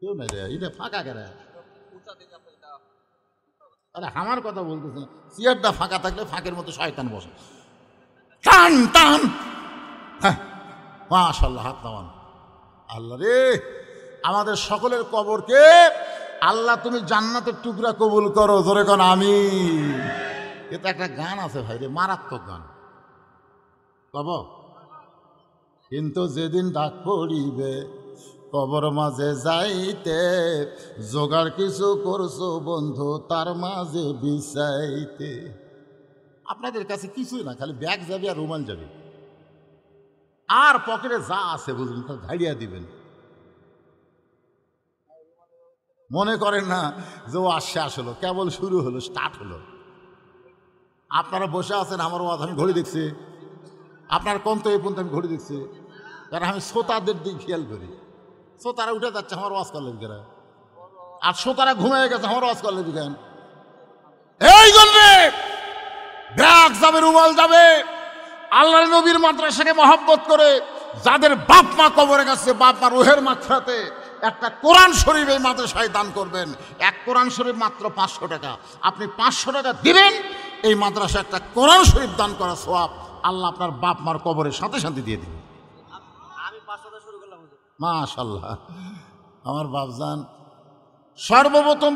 কেউ মেরে এটা ফাঁকা কেরা আরে আমার কথা বলতেছে না ফাঁকা থাকলে ফাঁকের মতো শয়তান বসে টান টান হ্যাঁ মাশাল্লাহ হাত নামান আল্লাহ রে আমাদের সকলের কবরকে আল্লাহ তুমি জান্নাতের টুকরা কবুল করো ধরে কন আমি এটা একটা গান আছে ভাই রে মারাত্মক গান পাব কিন্তু যেদিন ডাক পড়িবে কবর মাঝে যাইতে জোগাড় কিছু করছো বন্ধু তার মাঝে বিচাইতে আপনাদের কাছে কিছুই না খালি ব্যাগ যাবে আর রুমাল যাবে আর পকেটে যা আছে বুঝলেন তা ঝাড়িয়া দিবেন মনে করেন না যে ও আশ্বাস হলো কেবল শুরু হলো স্টার্ট হলো আপনারা বসে আছেন আমার ও আমি ঘড়ি দেখছি আপনার কন্ত এই পর্যন্ত আমি ঘড়ি দেখছি কারণ আমি শ্রোতাদের দিক খেয়াল করি শ্রোতারা উঠে যাচ্ছে আমার ওয়াজ করলে কেরা আর শ্রোতারা ঘুমিয়ে গেছে আমার ওয়াজ করলে কেন এই জন্যে ব্যাগ যাবে রুমাল যাবে আল্লাহ নবীর মাদ্রাসাকে মহব্বত করে যাদের বাপ মা কবরে গেছে বাপ মা রোহের মাত্রাতে একটা কোরআন শরীফ এই মাদ্রাসায় দান করবেন এক কোরআন শরীফ মাত্র পাঁচশো টাকা আপনি পাঁচশো টাকা দিবেন এই মাদ্রাসায় একটা কোরআন শরীফ দান করা সোয়াব আল্লাহ আপনার বাপ মার কবরের সাথে সাথে দিয়ে দিন মাশাল্লাহ আমার বাবজান সর্বপ্রথম